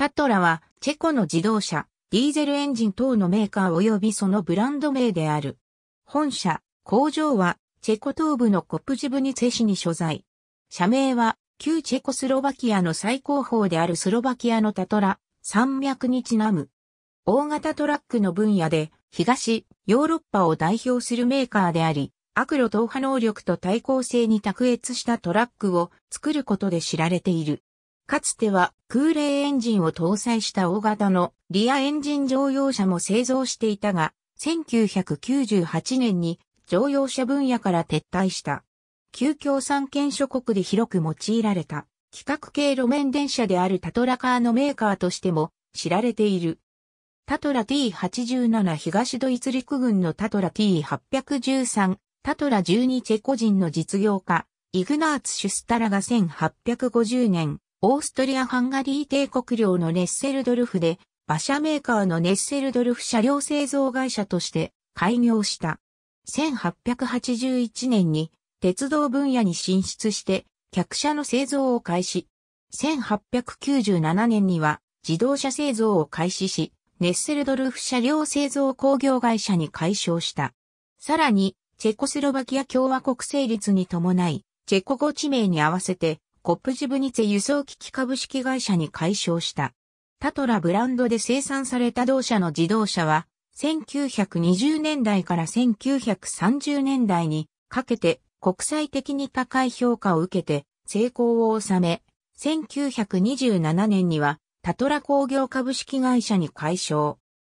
タトラは、チェコの自動車、ディーゼルエンジン等のメーカー及びそのブランド名である。本社、工場は、チェコ東部のコプジブニツェ市に所在。社名は、旧チェコスロバキアの最高峰であるスロバキアのタトラ、山脈にちなむ。大型トラックの分野で、東、ヨーロッパを代表するメーカーであり、悪路投破能力と対抗性に卓越したトラックを作ることで知られている。かつては空冷エンジンを搭載した大型のリアエンジン乗用車も製造していたが、1998年に乗用車分野から撤退した。旧共産圏諸国で広く用いられた、規格系路面電車であるタトラカーのメーカーとしても知られている。タトラ T87 東ドイツ陸軍のタトラ T813、タトラ12チェコ人の実業家、イグナーツ・シュスタラが1850年、オーストリア・ハンガリー帝国領のネッセルドルフで、馬車メーカーのネッセルドルフ車両製造会社として開業した。1881年に鉄道分野に進出して、客車の製造を開始。1897年には自動車製造を開始し、ネッセルドルフ車両製造工業会社に解消した。さらに、チェコスロバキア共和国成立に伴い、チェコ語地名に合わせて、コップジブニツェ輸送機器株式会社に改称した。タトラブランドで生産された同社の自動車は、1920年代から1930年代にかけて国際的に高い評価を受けて成功を収め、1927年にはタトラ工業株式会社に改称。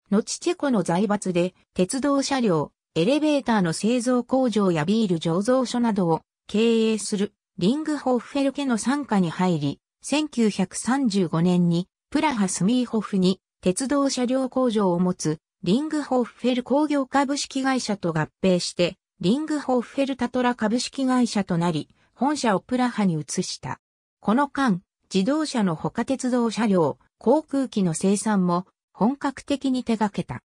後チェコの財閥で鉄道車両、エレベーターの製造工場やビール醸造所などを経営するリングホッフェル家の傘下に入り、1935年にプラハスミーホフに鉄道車両工場を持つリングホッフェル工業株式会社と合併して、リングホッフェルタトラ株式会社となり、本社をプラハに移した。この間、自動車の他鉄道車両、航空機の生産も本格的に手掛けた。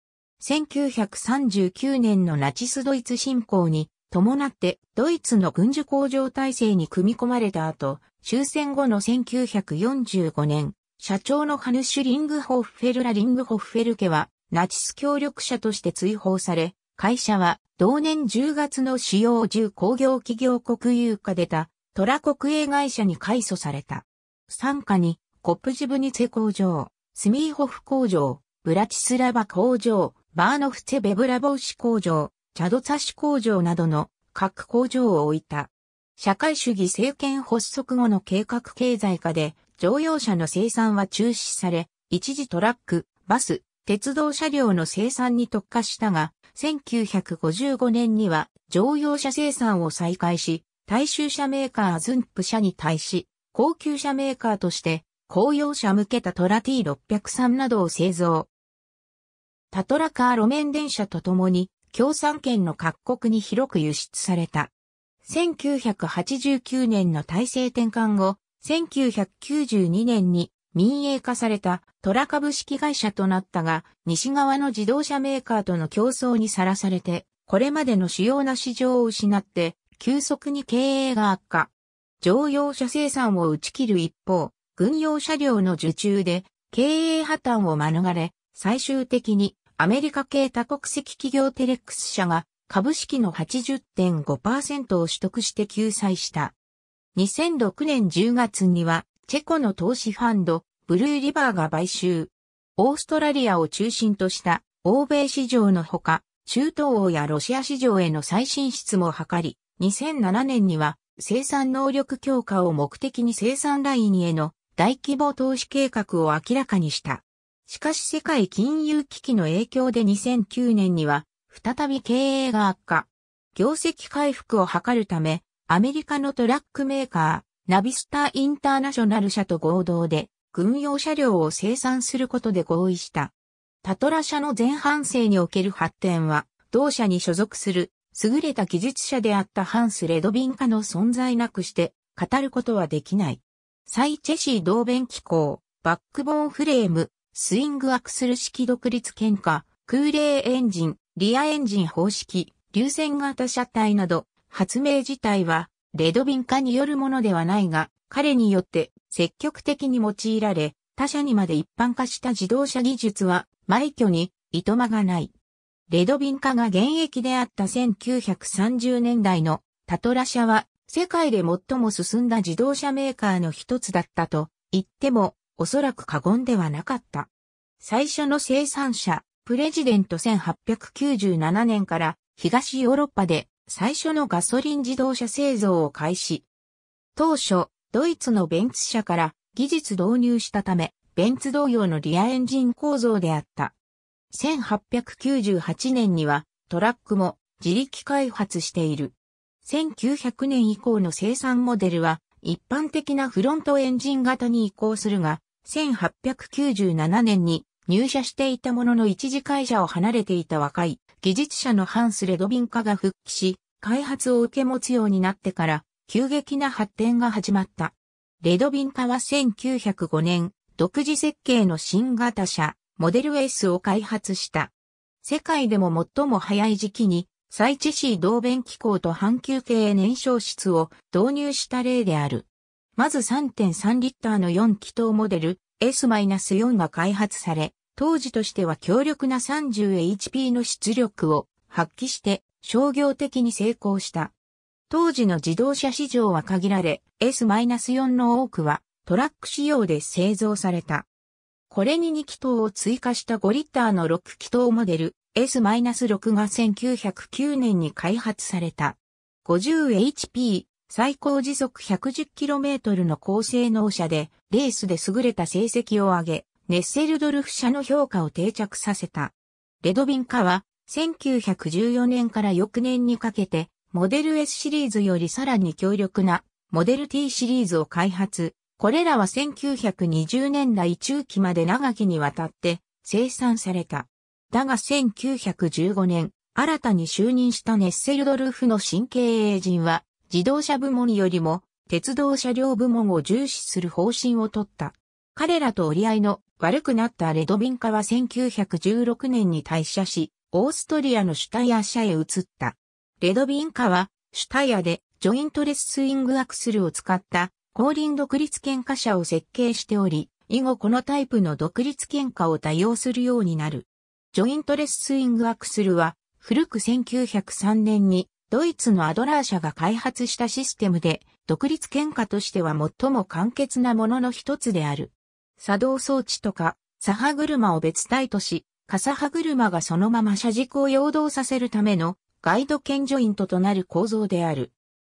1939年のナチスドイツ侵攻に伴ってドイツの軍需工場体制に組み込まれた後、終戦後の1945年、社長のハヌシュリングホッフェルラリングホッフェル家はナチス協力者として追放され、会社は同年10月の主要重工業企業国有化でたトラ国営会社に改祖された。参加にコップジブニツェ工場、スミーホフ工場、ブラチスラバ工場、バーノフツェベブラボウシ工場、チャドサシ工場などの各工場を置いた。社会主義政権発足後の計画経済化で乗用車の生産は中止され、一時トラック、バス、鉄道車両の生産に特化したが、1955年には乗用車生産を再開し、大衆車メーカーズンプ社に対し、高級車メーカーとして公用車向けたトラ T603 などを製造。タトラカー路面電車とともに共産圏の各国に広く輸出された。1989年の体制転換後、1992年に民営化されたトラ株式会社となったが、西側の自動車メーカーとの競争にさらされて、これまでの主要な市場を失って、急速に経営が悪化。乗用車生産を打ち切る一方、軍用車両の受注で経営破綻を免れ、最終的にアメリカ系多国籍企業テレックス社が株式の80.5%を取得して救済した。2006年10月には、チェコの投資ファンド、ブルーリバーが買収。オーストラリアを中心とした欧米市場のほか、中東欧やロシア市場への再進出も図り、2007年には生産能力強化を目的に生産ラインへの大規模投資計画を明らかにした。しかし世界金融危機の影響で2009年には、再び経営が悪化。業績回復を図るため、アメリカのトラックメーカー、ナビスターインターナショナル社と合同で、軍用車両を生産することで合意した。タトラ社の前半生における発展は、同社に所属する、優れた技術者であったハンス・レドビンカの存在なくして、語ることはできない。サイチェシー同弁機構、バックボーンフレーム、スイングアクスル式独立喧嘩、空冷エンジン、リアエンジン方式、流線型車体など、発明自体は、レドビン化によるものではないが、彼によって積極的に用いられ、他社にまで一般化した自動車技術は、埋挙に、糸間がない。レドビン化が現役であった1930年代のタトラ社は、世界で最も進んだ自動車メーカーの一つだったと言ってもおそらく過言ではなかった。最初の生産者、プレジデント1897年から東ヨーロッパで最初のガソリン自動車製造を開始。当初、ドイツのベンツ社から技術導入したため、ベンツ同様のリアエンジン構造であった。1898年にはトラックも自力開発している。1900年以降の生産モデルは一般的なフロントエンジン型に移行するが、1897年に入社していたものの一時会社を離れていた若い技術者のハンス・レドビン化が復帰し、開発を受け持つようになってから急激な発展が始まった。レドビン化は1905年、独自設計の新型車、モデル S を開発した。世界でも最も早い時期に最知市同弁機構と半球系燃焼室を導入した例である。まず3.3リッターの4気筒モデル S-4 が開発され、当時としては強力な 30HP の出力を発揮して商業的に成功した。当時の自動車市場は限られ、S-4 の多くはトラック仕様で製造された。これに2気筒を追加した5リッターの6気筒モデル S-6 が1909年に開発された。50HP 最高時速 110km の高性能車で、レースで優れた成績を上げ、ネッセルドルフ車の評価を定着させた。レドビンカは、1914年から翌年にかけて、モデル S シリーズよりさらに強力な、モデル T シリーズを開発。これらは1920年代中期まで長きにわたって生産された。だが1915年、新たに就任したネッセルドルフの新経営陣は、自動車部門よりも、鉄道車両部門を重視する方針を取った。彼らと折り合いの悪くなったレドビンカは1916年に退社し、オーストリアのシュタイヤ社へ移った。レドビンカは、シュタイヤでジョイントレススイングアクスルを使った後輪独立喧嘩車を設計しており、以後このタイプの独立喧嘩を多用するようになる。ジョイントレススイングアクスルは、古く1903年にドイツのアドラー社が開発したシステムで、独立喧嘩としては最も簡潔なものの一つである。作動装置とか、左波車を別体とし、傘波車がそのまま車軸を陽動させるためのガイド兼ジョイントとなる構造である。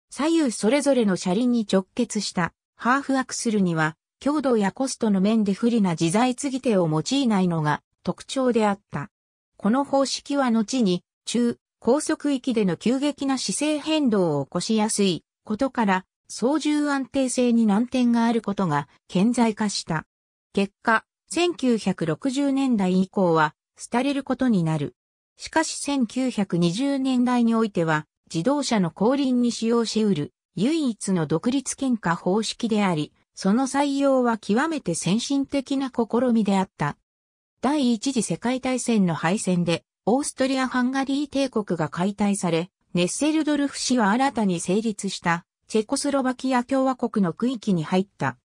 左右それぞれの車輪に直結したハーフアクスルには、強度やコストの面で不利な自在継ぎ手を用いないのが特徴であった。この方式は後に中高速域での急激な姿勢変動を起こしやすいことから操縦安定性に難点があることが顕在化した。結果、1960年代以降は廃れることになる。しかし1920年代においては自動車の後輪に使用し得る唯一の独立喧嘩方式であり、その採用は極めて先進的な試みであった。第一次世界大戦の敗戦で、オーストリア・ハンガリー帝国が解体され、ネッセルドルフ氏は新たに成立したチェコスロバキア共和国の区域に入った。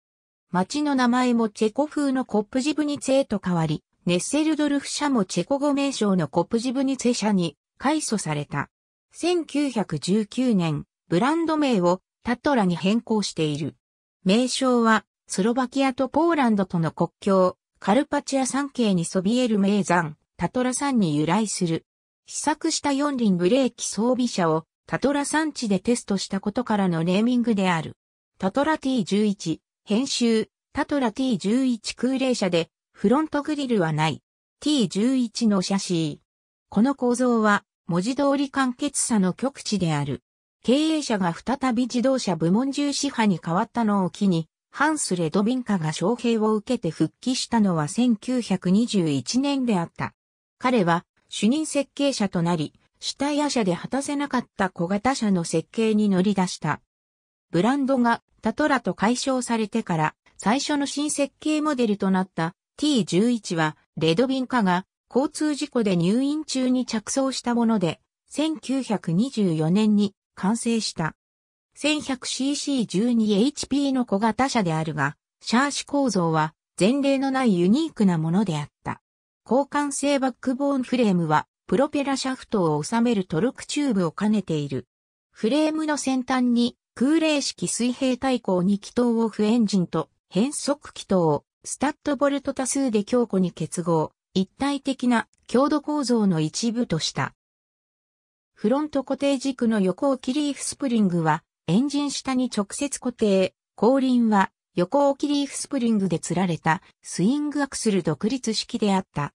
町の名前もチェコ風のコップジブニツェと変わり、ネッセルドルフ社もチェコ語名称のコップジブニツェ社に改組された。1919年、ブランド名をタトラに変更している。名称はスロバキアとポーランドとの国境、カルパチア山系にそびえる名山、タトラ山に由来する。試作した四輪ブレーキ装備車をタトラ山地でテストしたことからのネーミングである。タトラ T11、編集、タトラ T11 空冷車で、フロントグリルはない。T11 のシャシー。この構造は、文字通り簡潔さの極致である。経営者が再び自動車部門重視派に変わったのを機に、ハンス・レドビンカが招聘を受けて復帰したのは1921年であった。彼は主任設計者となり、主体野車で果たせなかった小型車の設計に乗り出した。ブランドがタトラと解消されてから最初の新設計モデルとなった T11 はレドビンカが交通事故で入院中に着想したもので1924年に完成した。1100cc12HP の小型車であるが、シャーシ構造は前例のないユニークなものであった。交換性バックボーンフレームは、プロペラシャフトを収めるトルクチューブを兼ねている。フレームの先端に空冷式水平対向2気筒オフエンジンと変速気筒をスタッドボルト多数で強固に結合、一体的な強度構造の一部とした。フロント固定軸の横を切リーフスプリングはエンジン下に直接固定、後輪は横置きリーフスプリングで吊られたスイングアクスル独立式であった。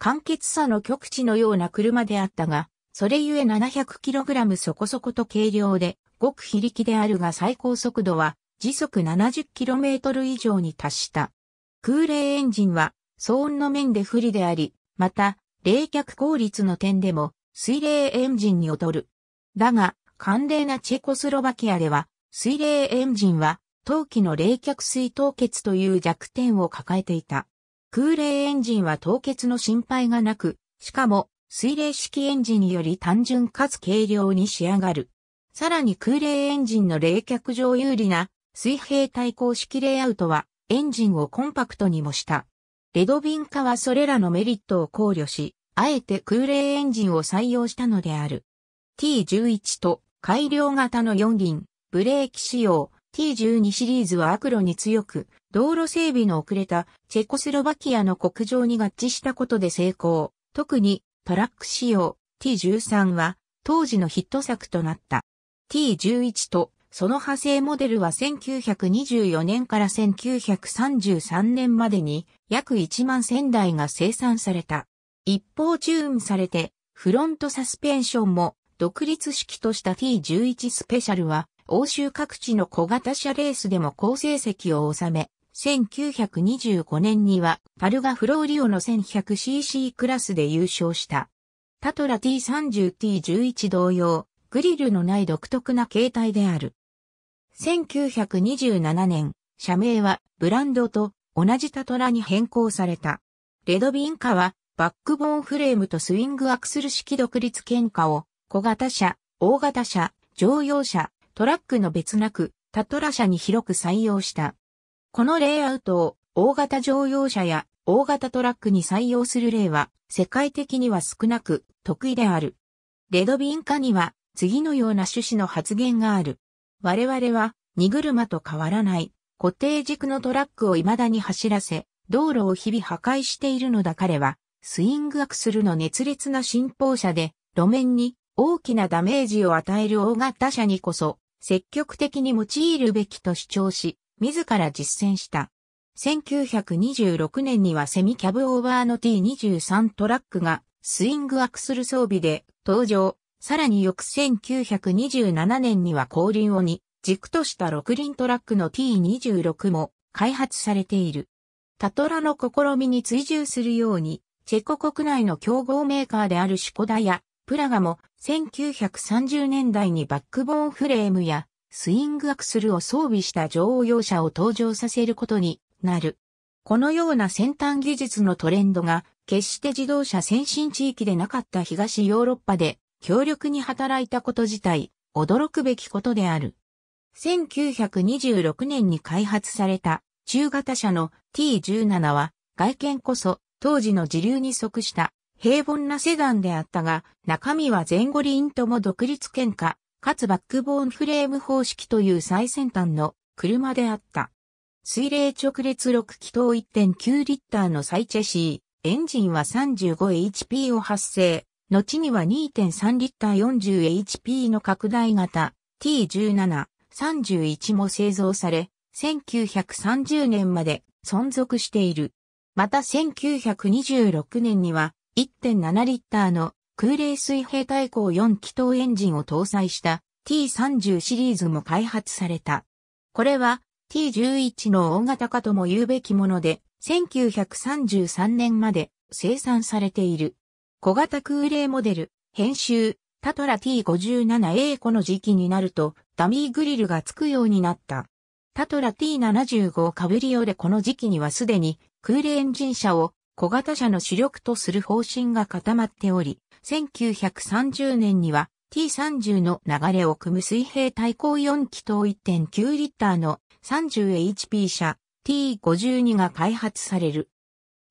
簡潔さの極地のような車であったが、それゆえ 700kg そこそこと軽量で、ごく非力であるが最高速度は時速 70km 以上に達した。空冷エンジンは騒音の面で不利であり、また冷却効率の点でも水冷エンジンに劣る。だが、寒冷なチェコスロバキアでは、水冷エンジンは、陶器の冷却水凍結という弱点を抱えていた。空冷エンジンは凍結の心配がなく、しかも、水冷式エンジンより単純かつ軽量に仕上がる。さらに空冷エンジンの冷却上有利な水平対向式レイアウトはエンジンをコンパクトにもした。レドビン化はそれらのメリットを考慮し、あえて空冷エンジンを採用したのである。T11 と改良型の4輪、ブレーキ仕様、T12 シリーズは悪路に強く、道路整備の遅れたチェコスロバキアの国情に合致したことで成功。特にトラック仕様 T13 は当時のヒット作となった。T11 とその派生モデルは1924年から1933年までに約1万1000台が生産された。一方チューンされてフロントサスペンションも独立式とした T11 スペシャルは、欧州各地の小型車レースでも好成績を収め、1925年にはパルガフローリオの 1100cc クラスで優勝した。タトラ T30T11 同様、グリルのない独特な形態である。1927年、社名はブランドと同じタトラに変更された。レドビンカはバックボーンフレームとスイングアクスル式独立喧嘩を小型車、大型車、乗用車、トラックの別なく、タトラ車に広く採用した。このレイアウトを大型乗用車や大型トラックに採用する例は世界的には少なく得意である。レドビン化には次のような趣旨の発言がある。我々は荷車と変わらない固定軸のトラックを未だに走らせ、道路を日々破壊しているのだ彼は、スイングアクスルの熱烈な信奉者で、路面に大きなダメージを与える大型車にこそ、積極的に用いるべきと主張し、自ら実践した。1926年にはセミキャブオーバーの T23 トラックがスイングアクスル装備で登場。さらに翌1927年には後輪を2軸とした6輪トラックの T26 も開発されている。タトラの試みに追従するように、チェコ国内の競合メーカーであるシコダやプラガも1930年代にバックボーンフレームやスイングアクスルを装備した乗用車を登場させることになる。このような先端技術のトレンドが決して自動車先進地域でなかった東ヨーロッパで強力に働いたこと自体驚くべきことである。1926年に開発された中型車の T17 は外見こそ当時の時流に即した平凡なセダンであったが、中身は前後輪とも独立喧嘩、かつバックボーンフレーム方式という最先端の車であった。水冷直列6気筒1.9リッターのサイチェシー、エンジンは 35HP を発生、後には2.3リッター 40HP の拡大型 T17、31も製造され、1930年まで存続している。また1926年には1.7リッターの空冷水平対向4気筒エンジンを搭載した T30 シリーズも開発された。これは T11 の大型化とも言うべきもので、1933年まで生産されている。小型空冷モデル、編集、タトラ T57A 個の時期になると、ダミーグリルがつくようになった。タトラ T75 カブリオでこの時期にはすでに空冷エンジン車を小型車の主力とする方針が固まっており、1930年には T30 の流れを組む水平対向4気筒1.9リッターの 30HP 車 T52 が開発される。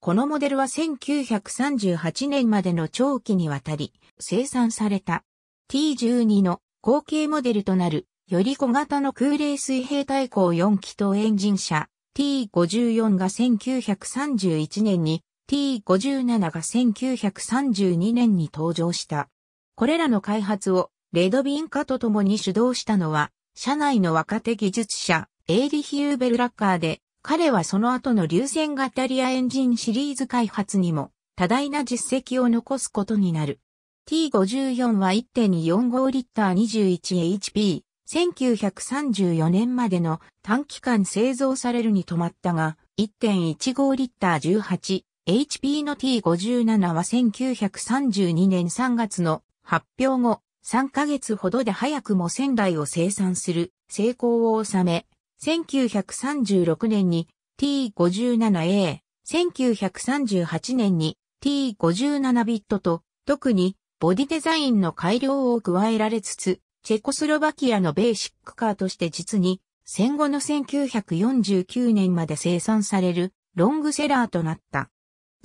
このモデルは1938年までの長期にわたり生産された T12 の後継モデルとなるより小型の空冷水平対向4気筒エンジン車 T54 が1931年に T57 が1932年に登場した。これらの開発をレドビン化と共に主導したのは、社内の若手技術者、エイリヒ・ューベルラッカーで、彼はその後の流線型リアエンジンシリーズ開発にも多大な実績を残すことになる。T54 は1.245リッター 21HP、1934年までの短期間製造されるに止まったが、1.15リッター HP の T57 は1932年3月の発表後、3ヶ月ほどで早くも1000台を生産する成功を収め、1936年に T57A、1938年に T57 ビットと特にボディデザインの改良を加えられつつ、チェコスロバキアのベーシックカーとして実に戦後の1949年まで生産されるロングセラーとなった。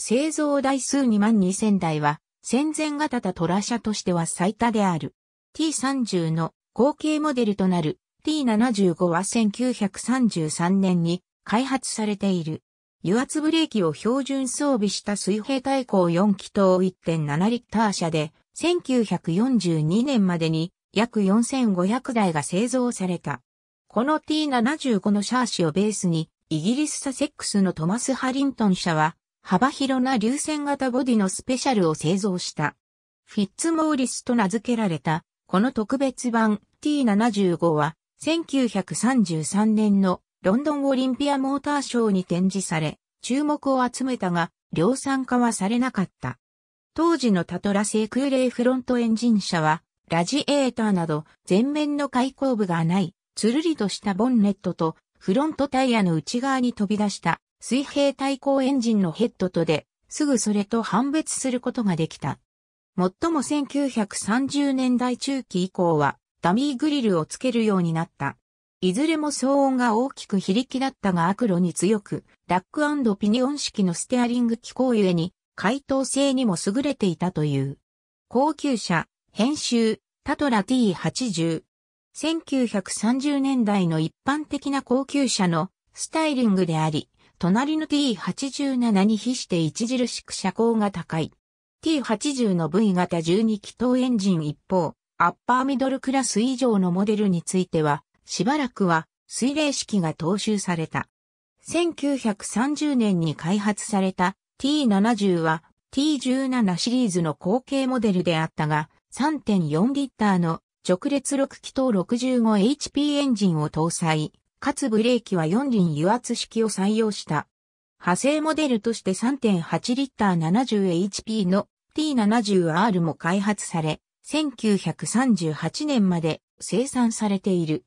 製造台数2万2000台は、戦前型たトラ車としては最多である。T30 の後継モデルとなる T75 は1933年に開発されている。油圧ブレーキを標準装備した水平対向4気筒1.7リッター車で、1942年までに約4500台が製造された。この T75 のシャーシをベースに、イギリスサセックスのトマス・ハリントン社は、幅広な流線型ボディのスペシャルを製造した。フィッツモーリスと名付けられた、この特別版 T75 は、1933年のロンドンオリンピアモーターショーに展示され、注目を集めたが、量産化はされなかった。当時のタトラ製空冷フロントエンジン車は、ラジエーターなど前面の開口部がない、つるりとしたボンネットとフロントタイヤの内側に飛び出した水平対向エンジンのヘッドとで、すぐそれと判別することができた。もっとも1930年代中期以降は、ダミーグリルをつけるようになった。いずれも騒音が大きく非力だったが悪路に強く、ラックピニオン式のステアリング機構ゆえに、回答性にも優れていたという。高級車、編集、タトラ T80。1930年代の一般的な高級車のスタイリングであり、隣の T87 に比して著しく車高が高い。T80 の V 型12気筒エンジン一方、アッパーミドルクラス以上のモデルについては、しばらくは水冷式が踏襲された。1930年に開発された T70 は T17 シリーズの後継モデルであったが、3.4リッターの直列6気筒 65HP エンジンを搭載。かつブレーキは4輪油圧式を採用した。派生モデルとして3.8リッター 70HP の T70R も開発され、1938年まで生産されている。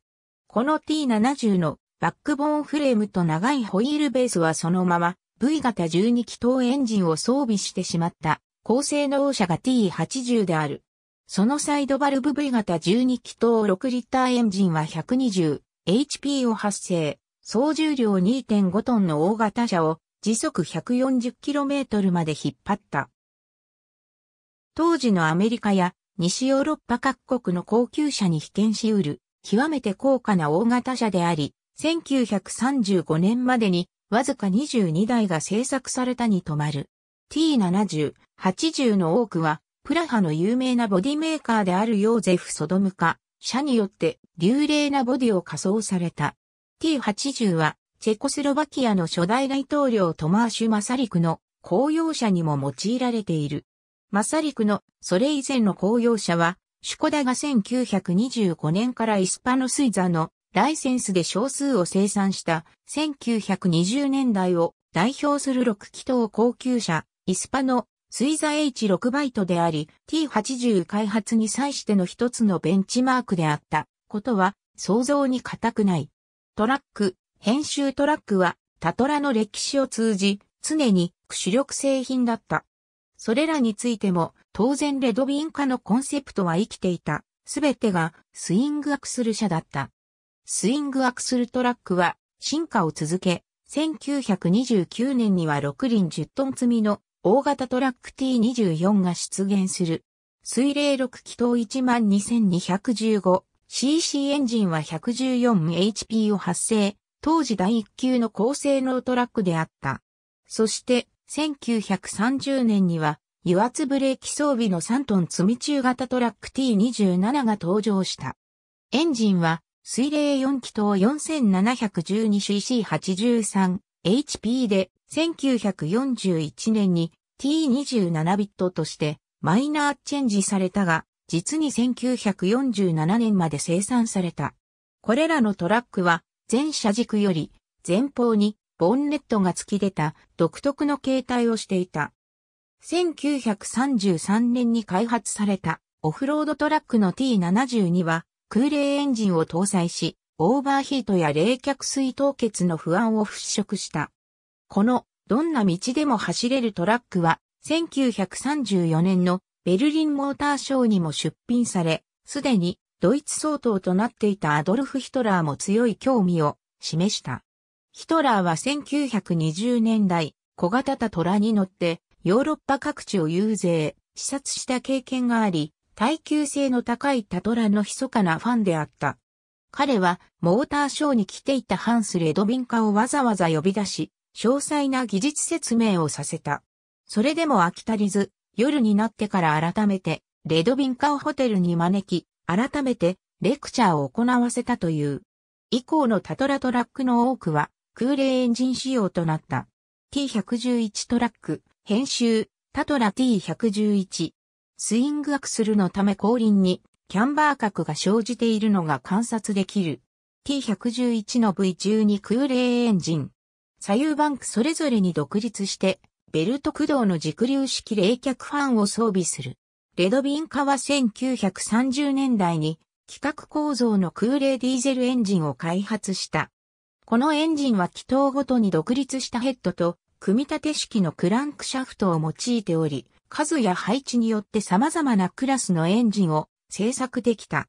この T70 のバックボーンフレームと長いホイールベースはそのまま V 型12気筒エンジンを装備してしまった高性能車が T80 である。そのサイドバルブ V 型12気筒6リッターエンジンは120 HP を発生、総重量2.5トンの大型車を時速 140km まで引っ張った。当時のアメリカや西ヨーロッパ各国の高級車に被験し得る、極めて高価な大型車であり、1935年までにわずか22台が製作されたに止まる。T70、80の多くは、プラハの有名なボディメーカーであるヨーゼフ・ソドムカ、車によって流麗なボディを仮装された。T80 は、チェコスロバキアの初代大統領トマーシュ・マサリクの公用車にも用いられている。マサリクのそれ以前の公用車は、シュコダが1925年からイスパノスイザのライセンスで少数を生産した1920年代を代表する6気筒高級車イスパノ水座 H6 バイトであり、T80 開発に際しての一つのベンチマークであったことは想像に固くない。トラック、編集トラックはタトラの歴史を通じ常に主力製品だった。それらについても当然レドビン化のコンセプトは生きていた。すべてがスイングアクスル車だった。スイングアクスルトラックは進化を続け、1929年には6輪10トン積みの大型トラック T24 が出現する。水冷6気筒 12215cc エンジンは 114HP を発生。当時第1級の高性能トラックであった。そして、1930年には、油圧ブレーキ装備の3トン積み中型トラック T27 が登場した。エンジンは、水冷4気筒 4712cc83HP で、1941年に T27 ビットとしてマイナーチェンジされたが、実に1947年まで生産された。これらのトラックは、前車軸より前方にボンネットが突き出た独特の形態をしていた。1933年に開発されたオフロードトラックの T72 は空冷エンジンを搭載し、オーバーヒートや冷却水凍結の不安を払拭した。この、どんな道でも走れるトラックは、1934年のベルリンモーターショーにも出品され、すでにドイツ総統となっていたアドルフ・ヒトラーも強い興味を示した。ヒトラーは1920年代、小型た虎に乗ってヨーロッパ各地を遊説、視察した経験があり、耐久性の高いタトラの密かなファンであった。彼はモーターショーに来ていたハンス・レドビンカをわざわざ呼び出し、詳細な技術説明をさせた。それでも飽き足りず、夜になってから改めて、レドビンカをホテルに招き、改めて、レクチャーを行わせたという。以降のタトラトラックの多くは、空冷エンジン仕様となった。T111 トラック、編集、タトラ T111。スイングアクスルのため後輪に、キャンバー角が生じているのが観察できる。T111 の V12 空冷エンジン。左右バンクそれぞれに独立して、ベルト駆動の軸流式冷却ファンを装備する。レドビン化は1930年代に規格構造の空冷ディーゼルエンジンを開発した。このエンジンは気筒ごとに独立したヘッドと組み立て式のクランクシャフトを用いており、数や配置によって様々なクラスのエンジンを製作できた。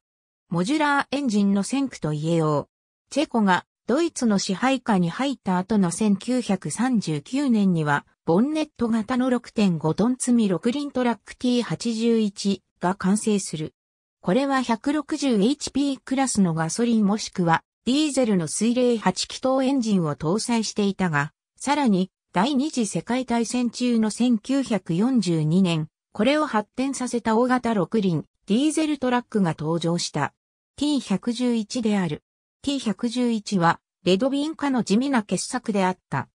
モジュラーエンジンの先駆と言えよう。チェコがドイツの支配下に入った後の1939年には、ボンネット型の6.5トン積み6輪トラック T81 が完成する。これは 160HP クラスのガソリンもしくはディーゼルの水冷8気筒エンジンを搭載していたが、さらに第二次世界大戦中の1942年、これを発展させた大型6輪ディーゼルトラックが登場した。T111 である。T111 は、レドビン化の地味な傑作であった。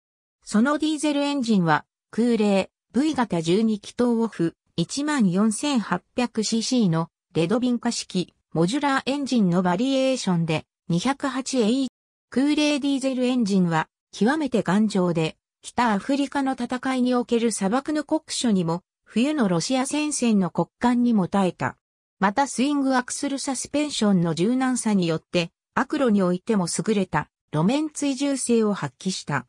そのディーゼルエンジンは、空冷、V 型12気筒オフ、14800cc のレドビン化式、モジュラーエンジンのバリエーションで、2 0 8 a 空冷ディーゼルエンジンは、極めて頑丈で、北アフリカの戦いにおける砂漠の国書にも、冬のロシア戦線の国間にも耐えた。またスイングアクスルサスペンションの柔軟さによって、悪路においても優れた路面追従性を発揮した。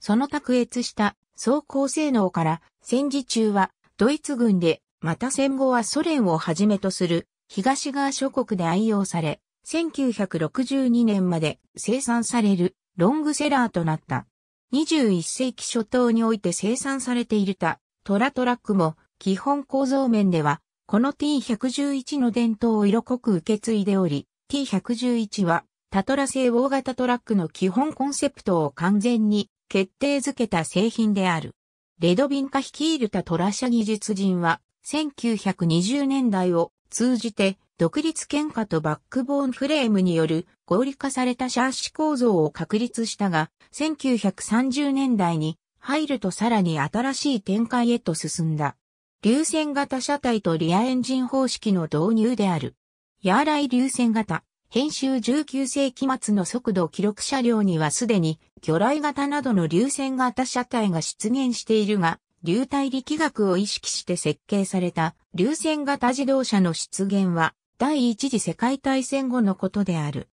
その卓越した走行性能から戦時中はドイツ軍で、また戦後はソ連をはじめとする東側諸国で愛用され、1962年まで生産されるロングセラーとなった。21世紀初頭において生産されているたトラトラックも基本構造面ではこの T111 の伝統を色濃く受け継いでおり、T111 は、タトラ製大型トラックの基本コンセプトを完全に決定づけた製品である。レドビンカ率いるタトラ社技術人は、1920年代を通じて、独立喧嘩とバックボーンフレームによる合理化されたシャーシ構造を確立したが、1930年代に入るとさらに新しい展開へと進んだ。流線型車体とリアエンジン方式の導入である。ヤーライ流線型、編集19世紀末の速度記録車両にはすでに魚雷型などの流線型車体が出現しているが、流体力学を意識して設計された流線型自動車の出現は第一次世界大戦後のことである。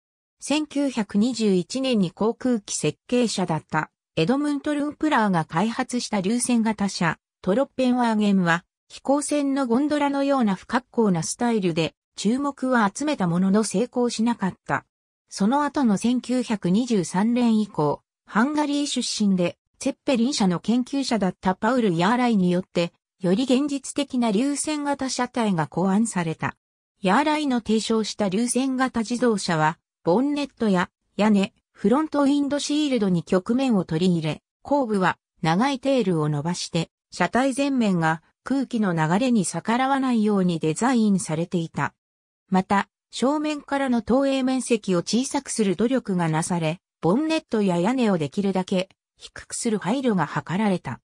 1921年に航空機設計者だったエドムント・ルンプラーが開発した流線型車トロッペンワーゲンは飛行船のゴンドラのような不格好なスタイルで注目は集めたものの成功しなかった。その後の1923年以降、ハンガリー出身で、ツェッペリン社の研究者だったパウル・ヤーライによって、より現実的な流線型車体が考案された。ヤーライの提唱した流線型自動車は、ボンネットや屋根、フロントウィンドシールドに曲面を取り入れ、後部は長いテールを伸ばして、車体全面が空気の流れに逆らわないようにデザインされていた。また、正面からの投影面積を小さくする努力がなされ、ボンネットや屋根をできるだけ低くする配慮が図られた。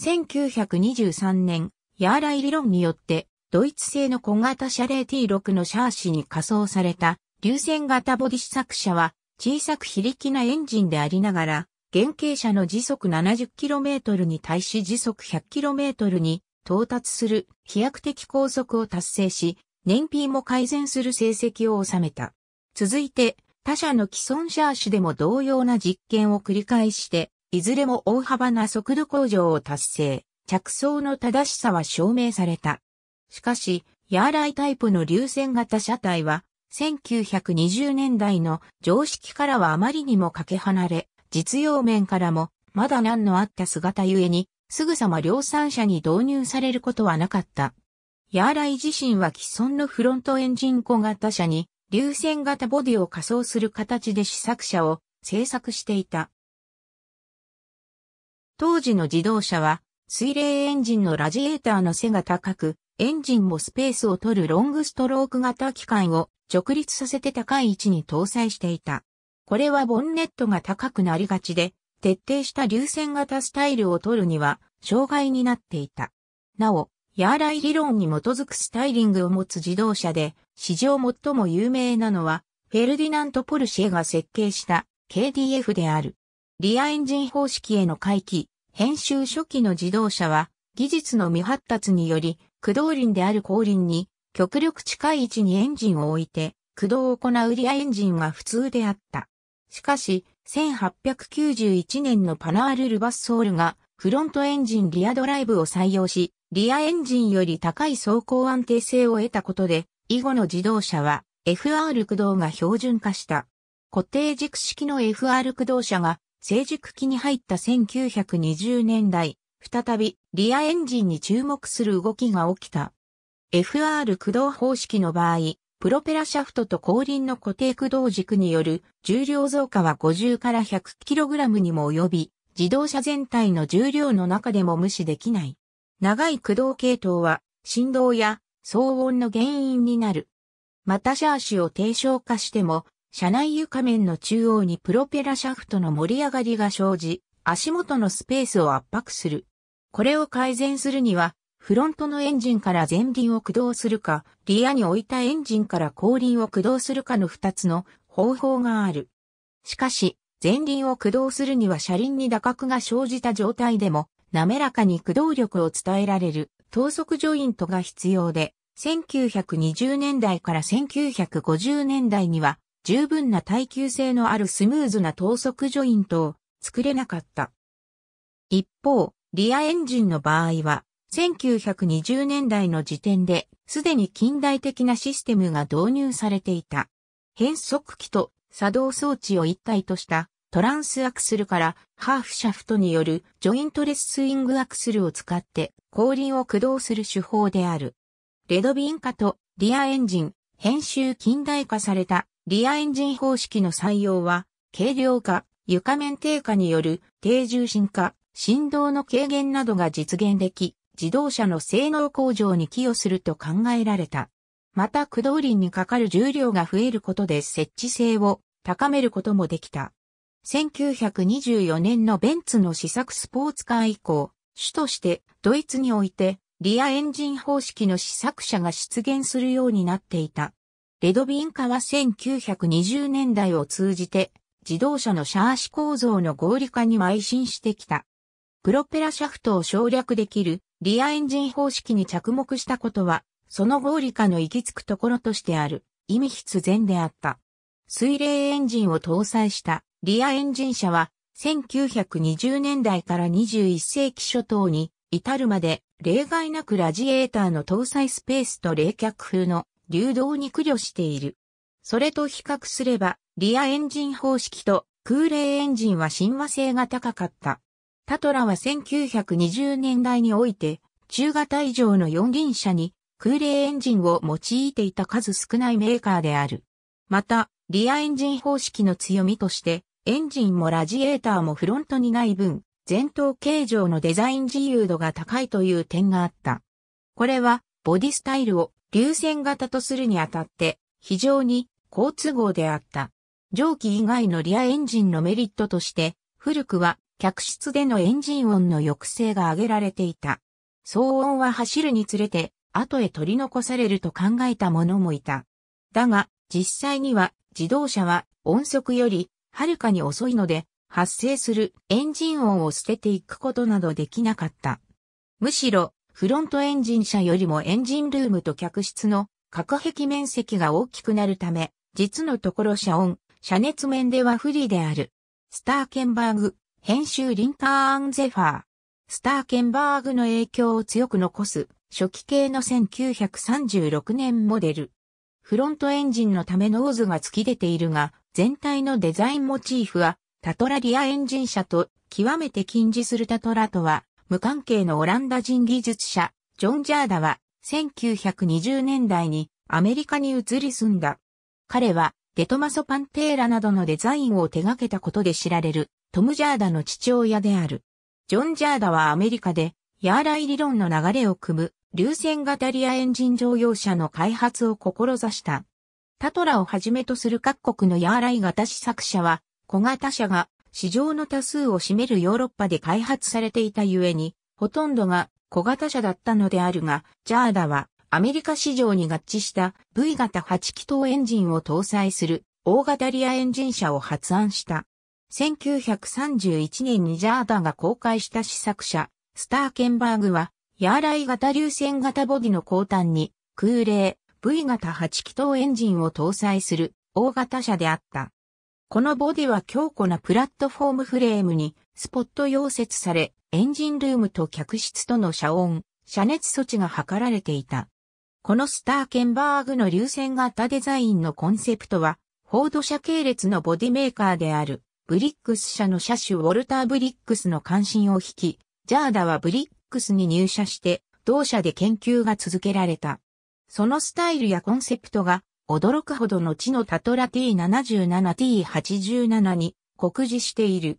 1923年、ヤーライ理論によって、ドイツ製の小型車両 T6 のシャーシに仮装された、流線型ボディ試作車は、小さく非力なエンジンでありながら、原型車の時速 70km に対し時速 100km に到達する飛躍的高速を達成し、燃費も改善する成績を収めた。続いて、他社の既存車種でも同様な実験を繰り返して、いずれも大幅な速度向上を達成、着想の正しさは証明された。しかし、ヤーライタイプの流線型車体は、1920年代の常識からはあまりにもかけ離れ、実用面からも、まだ難のあった姿ゆえに、すぐさま量産車に導入されることはなかった。ヤーライ自身は既存のフロントエンジン小型車に流線型ボディを仮想する形で試作車を製作していた。当時の自動車は水冷エンジンのラジエーターの背が高く、エンジンもスペースを取るロングストローク型機械を直立させて高い位置に搭載していた。これはボンネットが高くなりがちで、徹底した流線型スタイルを取るには障害になっていた。なお、ヤーライ理論に基づくスタイリングを持つ自動車で、史上最も有名なのは、フェルディナント・ポルシェが設計した KDF である。リアエンジン方式への回帰、編集初期の自動車は、技術の未発達により、駆動輪である後輪に、極力近い位置にエンジンを置いて、駆動を行うリアエンジンが普通であった。しかし、1891年のパナール・ルバッソールが、フロントエンジンリアドライブを採用し、リアエンジンより高い走行安定性を得たことで、以後の自動車は FR 駆動が標準化した。固定軸式の FR 駆動車が成熟期に入った1920年代、再びリアエンジンに注目する動きが起きた。FR 駆動方式の場合、プロペラシャフトと後輪の固定駆動軸による重量増加は50から 100kg にも及び、自動車全体の重量の中でも無視できない。長い駆動系統は振動や騒音の原因になる。またシャーシを低床化しても、車内床面の中央にプロペラシャフトの盛り上がりが生じ、足元のスペースを圧迫する。これを改善するには、フロントのエンジンから前輪を駆動するか、リアに置いたエンジンから後輪を駆動するかの二つの方法がある。しかし、前輪を駆動するには車輪に打角が生じた状態でも、滑らかに駆動力を伝えられる等速ジョイントが必要で、1920年代から1950年代には十分な耐久性のあるスムーズな等速ジョイントを作れなかった。一方、リアエンジンの場合は、1920年代の時点で、すでに近代的なシステムが導入されていた。変速機と作動装置を一体としたトランスアクスルからハーフシャフトによるジョイントレススイングアクスルを使って後輪を駆動する手法である。レドビン化とリアエンジン、編集近代化されたリアエンジン方式の採用は、軽量化、床面低下による低重心化、振動の軽減などが実現でき、自動車の性能向上に寄与すると考えられた。また駆動輪にかかる重量が増えることで設置性を高めることもできた。1924年のベンツの試作スポーツカー以降、主としてドイツにおいてリアエンジン方式の試作車が出現するようになっていた。レドビンカは1920年代を通じて自動車のシャーシ構造の合理化に邁進してきた。プロペラシャフトを省略できるリアエンジン方式に着目したことは、その合理化の行き着くところとしてある意味必然であった。水冷エンジンを搭載したリアエンジン車は1920年代から21世紀初頭に至るまで例外なくラジエーターの搭載スペースと冷却風の流動に苦慮している。それと比較すればリアエンジン方式と空冷エンジンは親和性が高かった。タトラは1920年代において中型以上の四輪車に空冷エンジンを用いていた数少ないメーカーである。また、リアエンジン方式の強みとして、エンジンもラジエーターもフロントにない分、前頭形状のデザイン自由度が高いという点があった。これは、ボディスタイルを流線型とするにあたって、非常に好都合であった。蒸気以外のリアエンジンのメリットとして、古くは客室でのエンジン音の抑制が挙げられていた。騒音は走るにつれて、後へ取り残されると考えた者もいた。だが、実際には自動車は音速よりはるかに遅いので、発生するエンジン音を捨てていくことなどできなかった。むしろ、フロントエンジン車よりもエンジンルームと客室の隔壁面積が大きくなるため、実のところ車音、車熱面では不利である。スターケンバーグ、編集リンターンゼファー。スターケンバーグの影響を強く残す、初期系の1936年モデル。フロントエンジンのためノーズが突き出ているが、全体のデザインモチーフは、タトラリアエンジン車と極めて近似するタトラとは、無関係のオランダ人技術者、ジョン・ジャーダは、1920年代にアメリカに移り住んだ。彼は、デトマソ・パンテーラなどのデザインを手掛けたことで知られる、トム・ジャーダの父親である。ジョン・ジャーダはアメリカで、ヤーライ理論の流れを組む、流線型リアエンジン乗用車の開発を志した。タトラをはじめとする各国のヤーライ型試作車は、小型車が市場の多数を占めるヨーロッパで開発されていたゆえに、ほとんどが小型車だったのであるが、ジャーダはアメリカ市場に合致した V 型8気筒エンジンを搭載する大型リアエンジン車を発案した。1931年にジャーダが公開した試作車、スターケンバーグはヤーライ型流線型ボディの後端に、空冷 V 型8気筒エンジンを搭載する大型車であった。このボディは強固なプラットフォームフレームにスポット溶接され、エンジンルームと客室との遮音、遮熱措置が図られていた。このスターケンバーグの流線型デザインのコンセプトは、フォード車系列のボディメーカーである、ブリックス社の車種ウォルター・ブリックスの関心を引き、ジャーダはブリックスに入社して、同社で研究が続けられた。そのスタイルやコンセプトが、驚くほどの地のタトラ T77T87 に酷似している。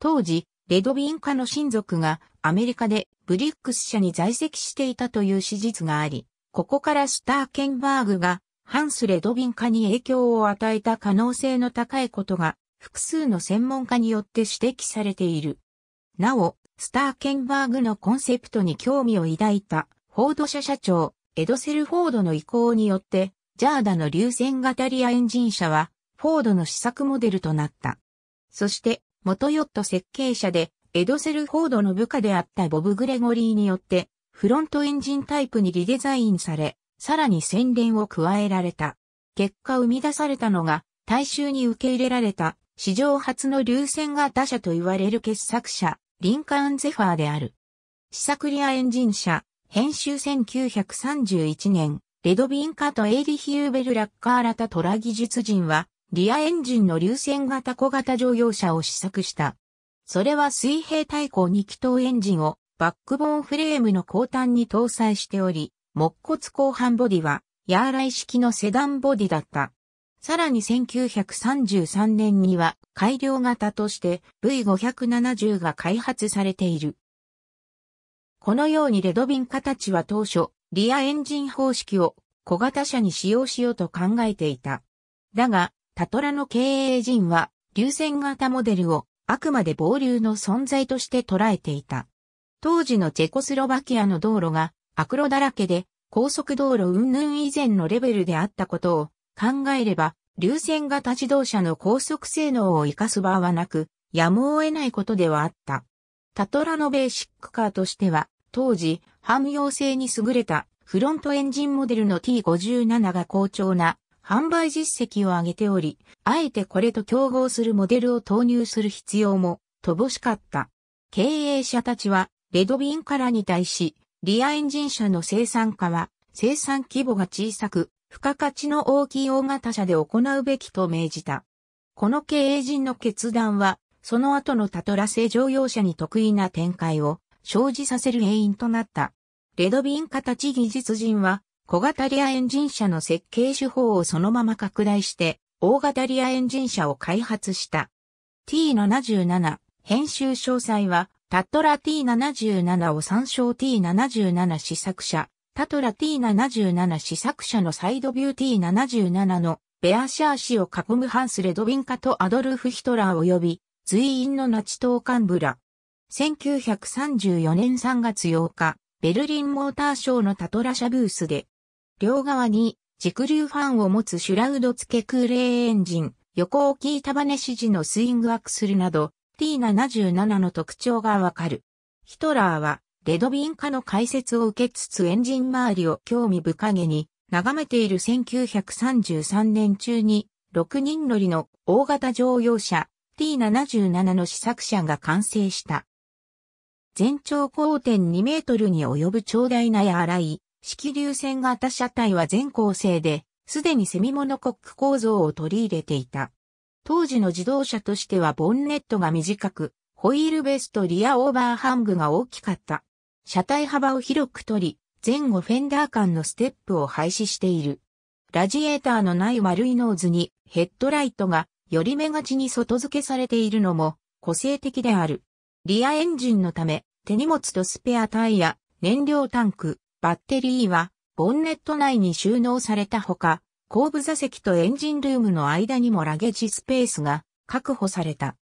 当時、レドビン家の親族がアメリカでブリックス社に在籍していたという史実があり、ここからスターケンバーグがハンス・レドビン家に影響を与えた可能性の高いことが複数の専門家によって指摘されている。なお、スターケンバーグのコンセプトに興味を抱いた、フォード社社長、エドセル・フォードの意向によって、ジャーダの流線型リアエンジン車は、フォードの試作モデルとなった。そして、元ヨット設計者で、エドセル・フォードの部下であったボブ・グレゴリーによって、フロントエンジンタイプにリデザインされ、さらに洗練を加えられた。結果生み出されたのが、大衆に受け入れられた、史上初の流線型車と言われる傑作車、リンカーンゼファーである。試作リアエンジン車、編集1931年、レドビンカとエイリヒ・ユーベル・ラッカーラタ・トラ技術人は、リアエンジンの流線型小型乗用車を試作した。それは水平対向2気筒エンジンをバックボーンフレームの後端に搭載しており、木骨後半ボディは、ヤーライ式のセダンボディだった。さらに1933年には改良型として V570 が開発されている。このようにレドビン形は当初、リアエンジン方式を小型車に使用しようと考えていた。だが、タトラの経営陣は、流線型モデルをあくまで暴流の存在として捉えていた。当時のチェコスロバキアの道路がアクロだらけで高速道路云々以前のレベルであったことを考えれば、流線型自動車の高速性能を活かす場はなく、やむを得ないことではあった。タトラのベーシックカーとしては、当時、汎用性に優れたフロントエンジンモデルの T57 が好調な販売実績を上げており、あえてこれと競合するモデルを投入する必要も乏しかった。経営者たちは、レドビンカラに対し、リアエンジン車の生産化は生産規模が小さく、付加価値の大きい大型車で行うべきと命じた。この経営陣の決断は、その後のタトラ製乗用車に得意な展開を生じさせる原因となった。レドビン形技術陣は、小型リアエンジン車の設計手法をそのまま拡大して、大型リアエンジン車を開発した。T77 編集詳細は、タットラ T77 を参照 T77 試作車、タトラ T77 試作車のサイドビュー T77 のベアシャー氏を囲むハンス・レドビンカとアドルフ・ヒトラー及び随員のナチ党幹部ら。1934年3月8日、ベルリンモーターショーのタトラ社ブースで、両側に軸流ファンを持つシュラウド付け空冷エンジン、横置き板バネ指示のスイングアクスルなど T77 の特徴がわかる。ヒトラーはレドビン化の解説を受けつつエンジン周りを興味深げに眺めている1933年中に6人乗りの大型乗用車 T77 の試作車が完成した。全長5.2メートルに及ぶ長大なや荒い、式流線型車体は全構成で、すでにセミモノコック構造を取り入れていた。当時の自動車としてはボンネットが短く、ホイールベストリアオーバーハングが大きかった。車体幅を広く取り、前後フェンダー間のステップを廃止している。ラジエーターのない丸いノーズにヘッドライトがより目がちに外付けされているのも個性的である。リアエンジンのため手荷物とスペアタイヤ、燃料タンク、バッテリーはボンネット内に収納されたほか、後部座席とエンジンルームの間にもラゲージスペースが確保された。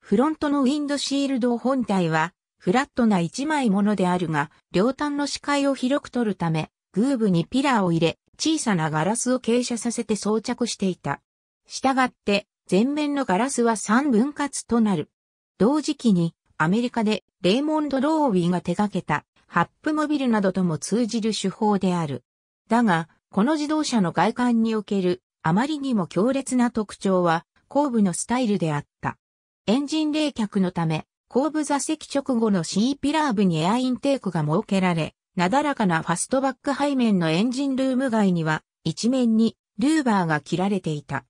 フロントのウィンドシールド本体はフラットな一枚ものであるが、両端の視界を広く取るため、グーブにピラーを入れ、小さなガラスを傾斜させて装着していた。したがって、前面のガラスは3分割となる。同時期に、アメリカでレーモンド・ローウィーが手掛けた、ハップモビルなどとも通じる手法である。だが、この自動車の外観における、あまりにも強烈な特徴は、後部のスタイルであった。エンジン冷却のため、後部座席直後の C ピラー部にエアインテークが設けられ、なだらかなファストバック背面のエンジンルーム外には、一面にルーバーが切られていた。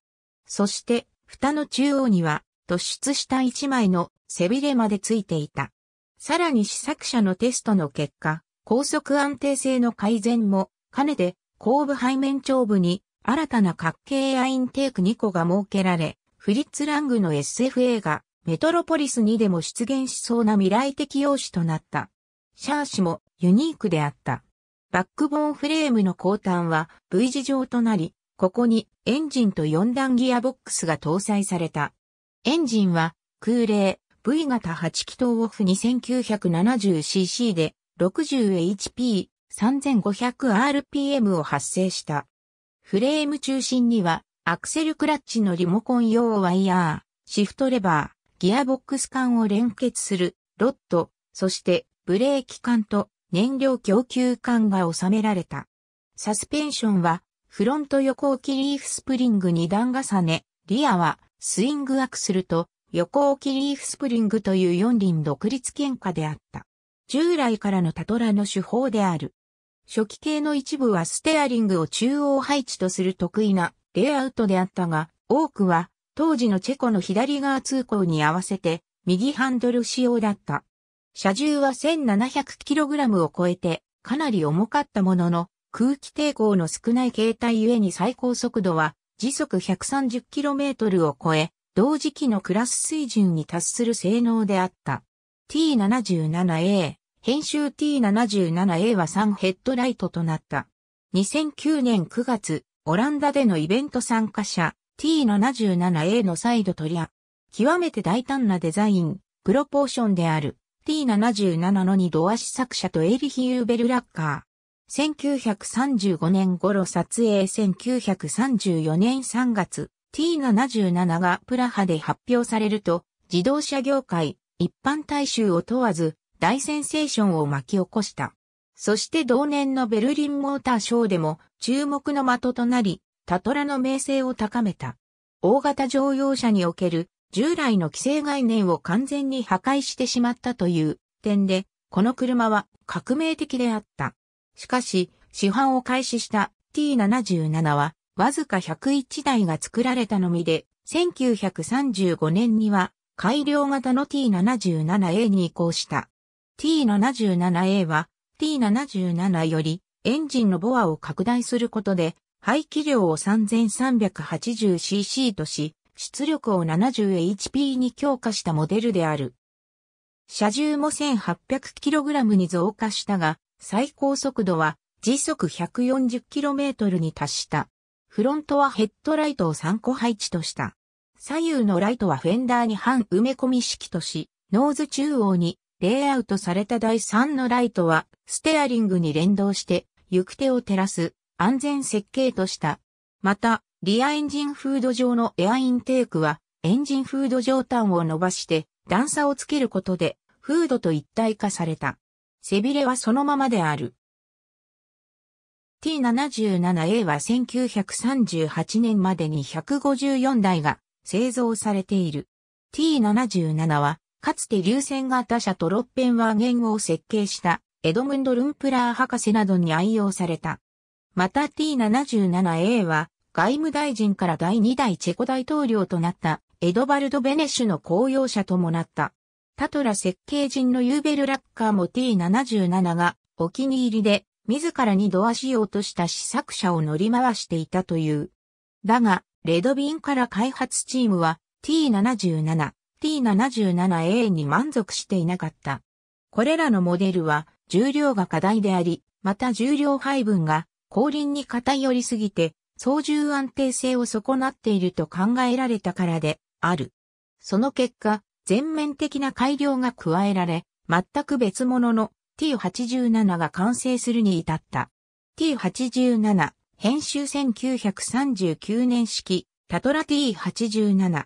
そして、蓋の中央には、突出した一枚の背びれまでついていた。さらに試作車のテストの結果、高速安定性の改善も兼ねて後部背面長部に新たな角形エアインテーク2個が設けられ、フリッツ・ラングの SF 映画メトロポリスにでも出現しそうな未来的用紙となった。シャーシもユニークであった。バックボーンフレームの後端は V 字状となり、ここにエンジンと4段ギアボックスが搭載された。エンジンは空冷 V 型8気筒オフ 2970cc で 60HP 3500rpm を発生した。フレーム中心にはアクセルクラッチのリモコン用ワイヤー、シフトレバー、ギアボックス管を連結するロッド、そしてブレーキ管と燃料供給管が収められた。サスペンションはフロント横置きリーフスプリング2段重ね、リアはスイングアクスルと横置きリーフスプリングという4輪独立喧嘩であった。従来からのタトラの手法である。初期系の一部はステアリングを中央配置とする得意なレイアウトであったが、多くは当時のチェコの左側通行に合わせて、右ハンドル仕様だった。車重は 1700kg を超えて、かなり重かったものの、空気抵抗の少ない形態ゆえに最高速度は時速 130km を超え、同時期のクラス水準に達する性能であった。T77A、編集 T77A は3ヘッドライトとなった。2009年9月、オランダでのイベント参加者、T77A のサイド取りや、極めて大胆なデザイン、プロポーションである T77 の2度足作者とエリヒ・ユーベル・ラッカー。1935年頃撮影1934年3月、T77 がプラハで発表されると、自動車業界、一般大衆を問わず、大センセーションを巻き起こした。そして同年のベルリンモーターショーでも注目の的となり、タトラの名声を高めた。大型乗用車における従来の規制概念を完全に破壊してしまったという点で、この車は革命的であった。しかし、市販を開始した T77 は、わずか101台が作られたのみで、1935年には改良型の T77A に移行した。T77A は T77 よりエンジンのボアを拡大することで排気量を 3380cc とし、出力を 70HP に強化したモデルである。車重も 1800kg に増加したが、最高速度は時速 140km に達した。フロントはヘッドライトを3個配置とした。左右のライトはフェンダーに半埋め込み式とし、ノーズ中央にレイアウトされた第3のライトはステアリングに連動して行く手を照らす安全設計とした。また、リアエンジンフード上のエアインテークは、エンジンフード上端を伸ばして、段差をつけることで、フードと一体化された。背びれはそのままである。T77A は1938年までに154台が製造されている。T77 は、かつて流線型車とロッペンワーゲンを設計したエドムンド・ルンプラー博士などに愛用された。また T77A は外務大臣から第2代チェコ大統領となったエドバルド・ベネッシュの公用車ともなった。タトラ設計人のユーベル・ラッカーも T77 がお気に入りで自らにドアしようとした試作車を乗り回していたという。だが、レドビンから開発チームは T77、T77A に満足していなかった。これらのモデルは重量が課題であり、また重量配分が後輪に偏りすぎて、操縦安定性を損なっていると考えられたからである。その結果、全面的な改良が加えられ、全く別物の T87 が完成するに至った。T87 編集1939年式タトラ T87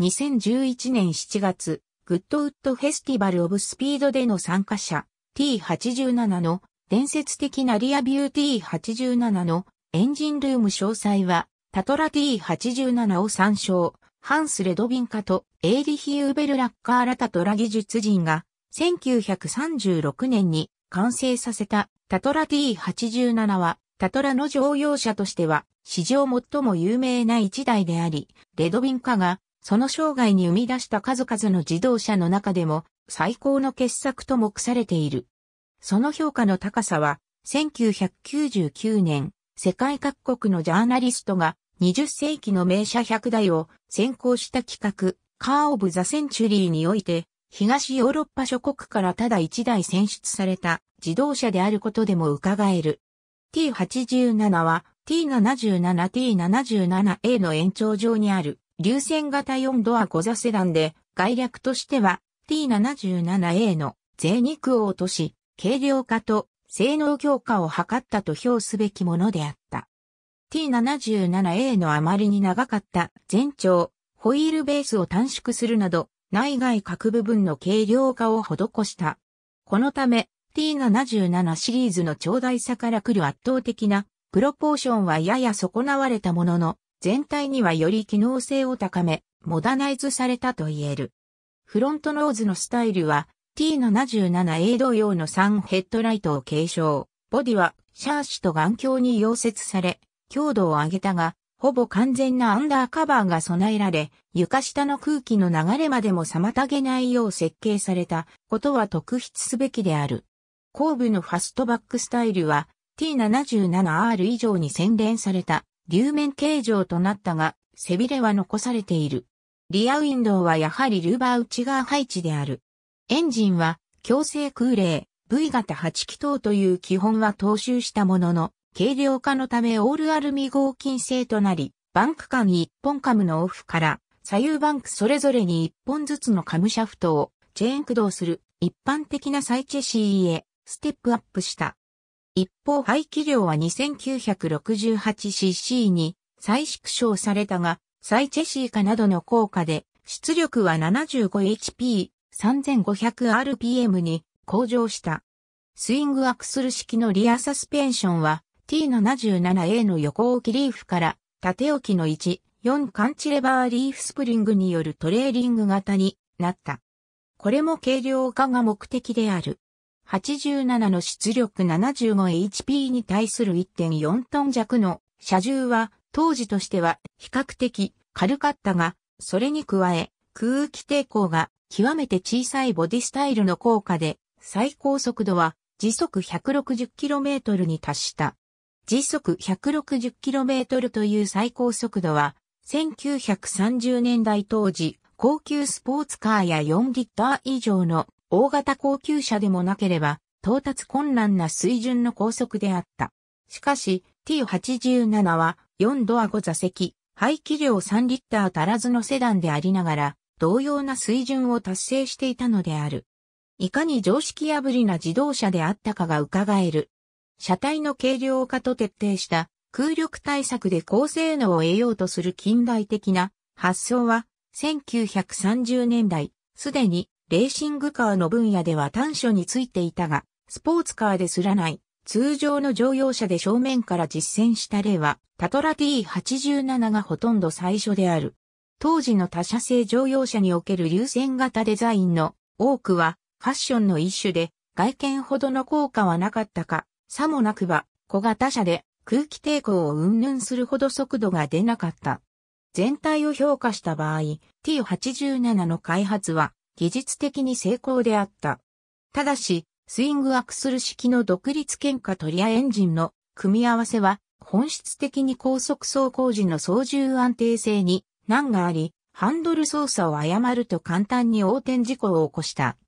2011年7月グッドウッドフェスティバルオブスピードでの参加者 T87 の伝説的なリアビュー T87 のエンジンルーム詳細は、タトラ T87 を参照、ハンス・レドビンカとエーリヒ・ウーベル・ラッカーラタトラ技術人が、1936年に完成させたタトラ T87 は、タトラの乗用車としては、史上最も有名な一台であり、レドビンカが、その生涯に生み出した数々の自動車の中でも、最高の傑作と目されている。その評価の高さは、1999年、世界各国のジャーナリストが20世紀の名車100台を先行した企画、カー・オブ・ザ・センチュリーにおいて、東ヨーロッパ諸国からただ1台選出された自動車であることでも伺える。T87 は T77T77A の延長上にある流線型4ドア5座セダンで概略としては T77A の税肉を落とし軽量化と性能強化を図ったと評すべきものであった。T77A のあまりに長かった全長、ホイールベースを短縮するなど、内外各部分の軽量化を施した。このため、T77 シリーズの長大さから来る圧倒的なプロポーションはやや損なわれたものの、全体にはより機能性を高め、モダナイズされたと言える。フロントノーズのスタイルは T77A 同様の3ヘッドライトを継承。ボディはシャーシと眼鏡に溶接され、強度を上げたが、ほぼ完全なアンダーカバーが備えられ、床下の空気の流れまでも妨げないよう設計されたことは特筆すべきである。後部のファストバックスタイルは T77R 以上に洗練された流面形状となったが、背びれは残されている。リアウィンドウはやはりルーバー内側配置である。エンジンは強制空冷 V 型8気筒という基本は踏襲したものの、軽量化のためオールアルミ合金製となり、バンク間1本カムのオフから左右バンクそれぞれに1本ずつのカムシャフトをチェーン駆動する一般的なサイチェ CE へステップアップした。一方排気量は 2968cc に再縮小されたが、サイチェシー化などの効果で出力は 75HP 3500rpm に向上した。スイングアクスル式のリアサスペンションは T77A の横置きリーフから縦置きの1、4カチレバーリーフスプリングによるトレーリング型になった。これも軽量化が目的である。87の出力 75HP に対する1.4トン弱の車重は当時としては比較的軽かったが、それに加え空気抵抗が極めて小さいボディスタイルの効果で最高速度は時速 160km に達した。時速 160km という最高速度は1930年代当時高級スポーツカーや4リッター以上の大型高級車でもなければ到達困難な水準の高速であった。しかし T87 は4ドア5座席、排気量3リッター足らずのセダンでありながら、同様な水準を達成していたのである。いかに常識破りな自動車であったかが伺える。車体の軽量化と徹底した空力対策で高性能を得ようとする近代的な発想は1930年代、すでにレーシングカーの分野では短所についていたが、スポーツカーですらない通常の乗用車で正面から実践した例は、タトラ T87 がほとんど最初である。当時の他社製乗用車における流線型デザインの多くはファッションの一種で外見ほどの効果はなかったか、さもなくば小型車で空気抵抗を云々するほど速度が出なかった。全体を評価した場合、T87 の開発は技術的に成功であった。ただし、スイングアクスル式の独立喧嘩取りやエンジンの組み合わせは本質的に高速走行時の操縦安定性に難があり、ハンドル操作を誤ると簡単に横転事故を起こした。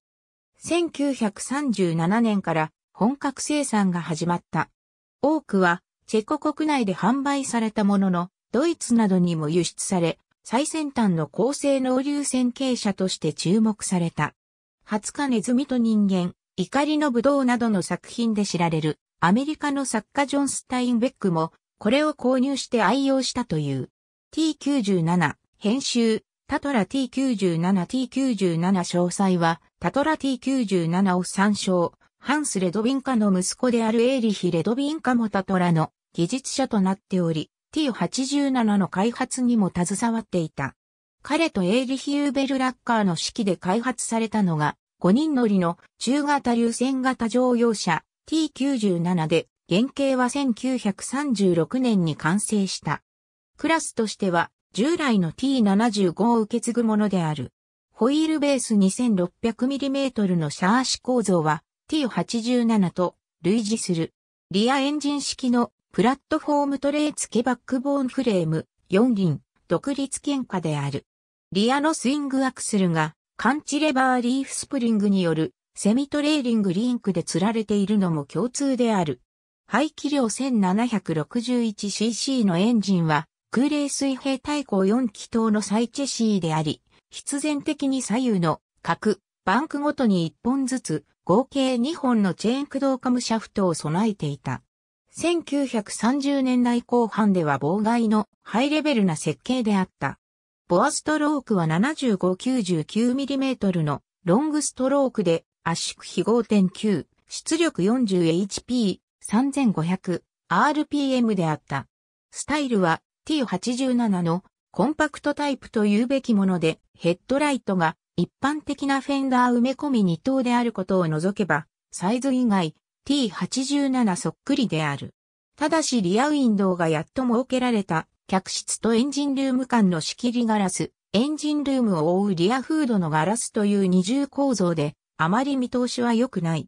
1937年から本格生産が始まった。多くはチェコ国内で販売されたものの、ドイツなどにも輸出され、最先端の高性能流線形車として注目された。20日ネズミと人間、怒りの武道などの作品で知られるアメリカの作家ジョン・スタインベックもこれを購入して愛用したという。T97 編集タトラ T97 T97 詳細はタトラ T97 を参照。ハンス・レドビンカの息子であるエイリヒ・レドビンカもタトラの技術者となっており、T87 の開発にも携わっていた。彼とエイリヒ・ユーベル・ラッカーの指揮で開発されたのが、5人乗りの中型流線型乗用車 T97 で、原型は1936年に完成した。クラスとしては従来の T75 を受け継ぐものである。ホイールベース 2600mm のシャーシ構造は T87 と類似する。リアエンジン式のプラットフォームトレー付けバックボーンフレーム4輪独立喧嘩である。リアのスイングアクセルがカンチレバーリーフスプリングによるセミトレーリングリンクで釣られているのも共通である。排気量 1761cc のエンジンは空冷水平対向4気筒のサイチェシーであり、必然的に左右の各バンクごとに1本ずつ合計2本のチェーン駆動カムシャフトを備えていた。1930年代後半では妨害のハイレベルな設計であった。ボアストロークは 75-99mm のロングストロークで圧縮比5.9、出力 40HP、3500、RPM であった。スタイルは T87 のコンパクトタイプというべきもので、ヘッドライトが一般的なフェンダー埋め込み二等であることを除けば、サイズ以外 T87 そっくりである。ただしリアウィンドウがやっと設けられた客室とエンジンルーム間の仕切りガラス、エンジンルームを覆うリアフードのガラスという二重構造で、あまり見通しは良くない。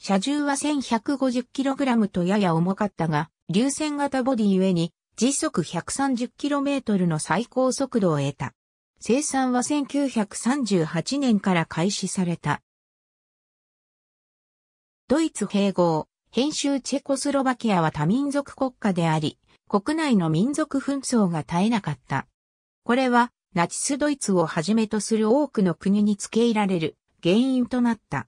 車重は 1150kg とやや重かったが、流線型ボディゆえに時速 130km の最高速度を得た。生産は1938年から開始された。ドイツ併合、編集チェコスロバキアは多民族国家であり、国内の民族紛争が絶えなかった。これは、ナチスドイツをはじめとする多くの国に付け入られる原因となった。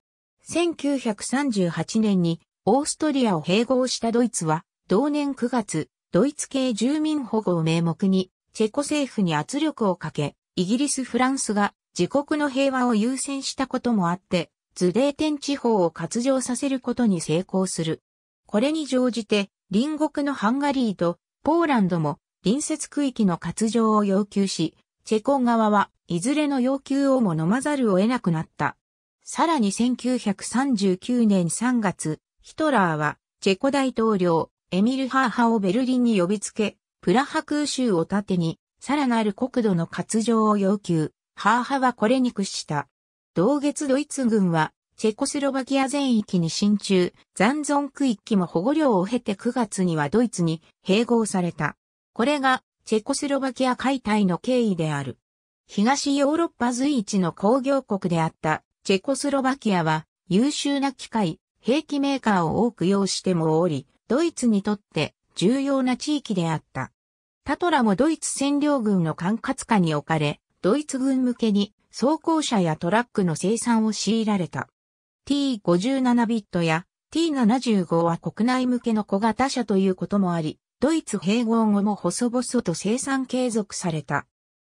1938年にオーストリアを併合したドイツは、同年9月、ドイツ系住民保護を名目に、チェコ政府に圧力をかけ、イギリス・フランスが自国の平和を優先したこともあって、ズデーテン地方を割譲させることに成功する。これに乗じて、隣国のハンガリーとポーランドも隣接区域の割譲を要求し、チェコ側はいずれの要求をも飲まざるを得なくなった。さらに1939年3月、ヒトラーはチェコ大統領エミル・ハーハをベルリンに呼びつけ、プラハ空襲を盾に、さらなる国土の割譲を要求、ハーハはこれに屈した。同月ドイツ軍は、チェコスロバキア全域に進駐、残存区域も保護領を経て9月にはドイツに併合された。これが、チェコスロバキア解体の経緯である。東ヨーロッパ随一の工業国であったチェコスロバキアは優秀な機械、兵器メーカーを多く用してもおり、ドイツにとって重要な地域であった。タトラもドイツ占領軍の管轄下に置かれ、ドイツ軍向けに装甲車やトラックの生産を強いられた。T57 ビットや T75 は国内向けの小型車ということもあり、ドイツ併合後も細々と生産継続された。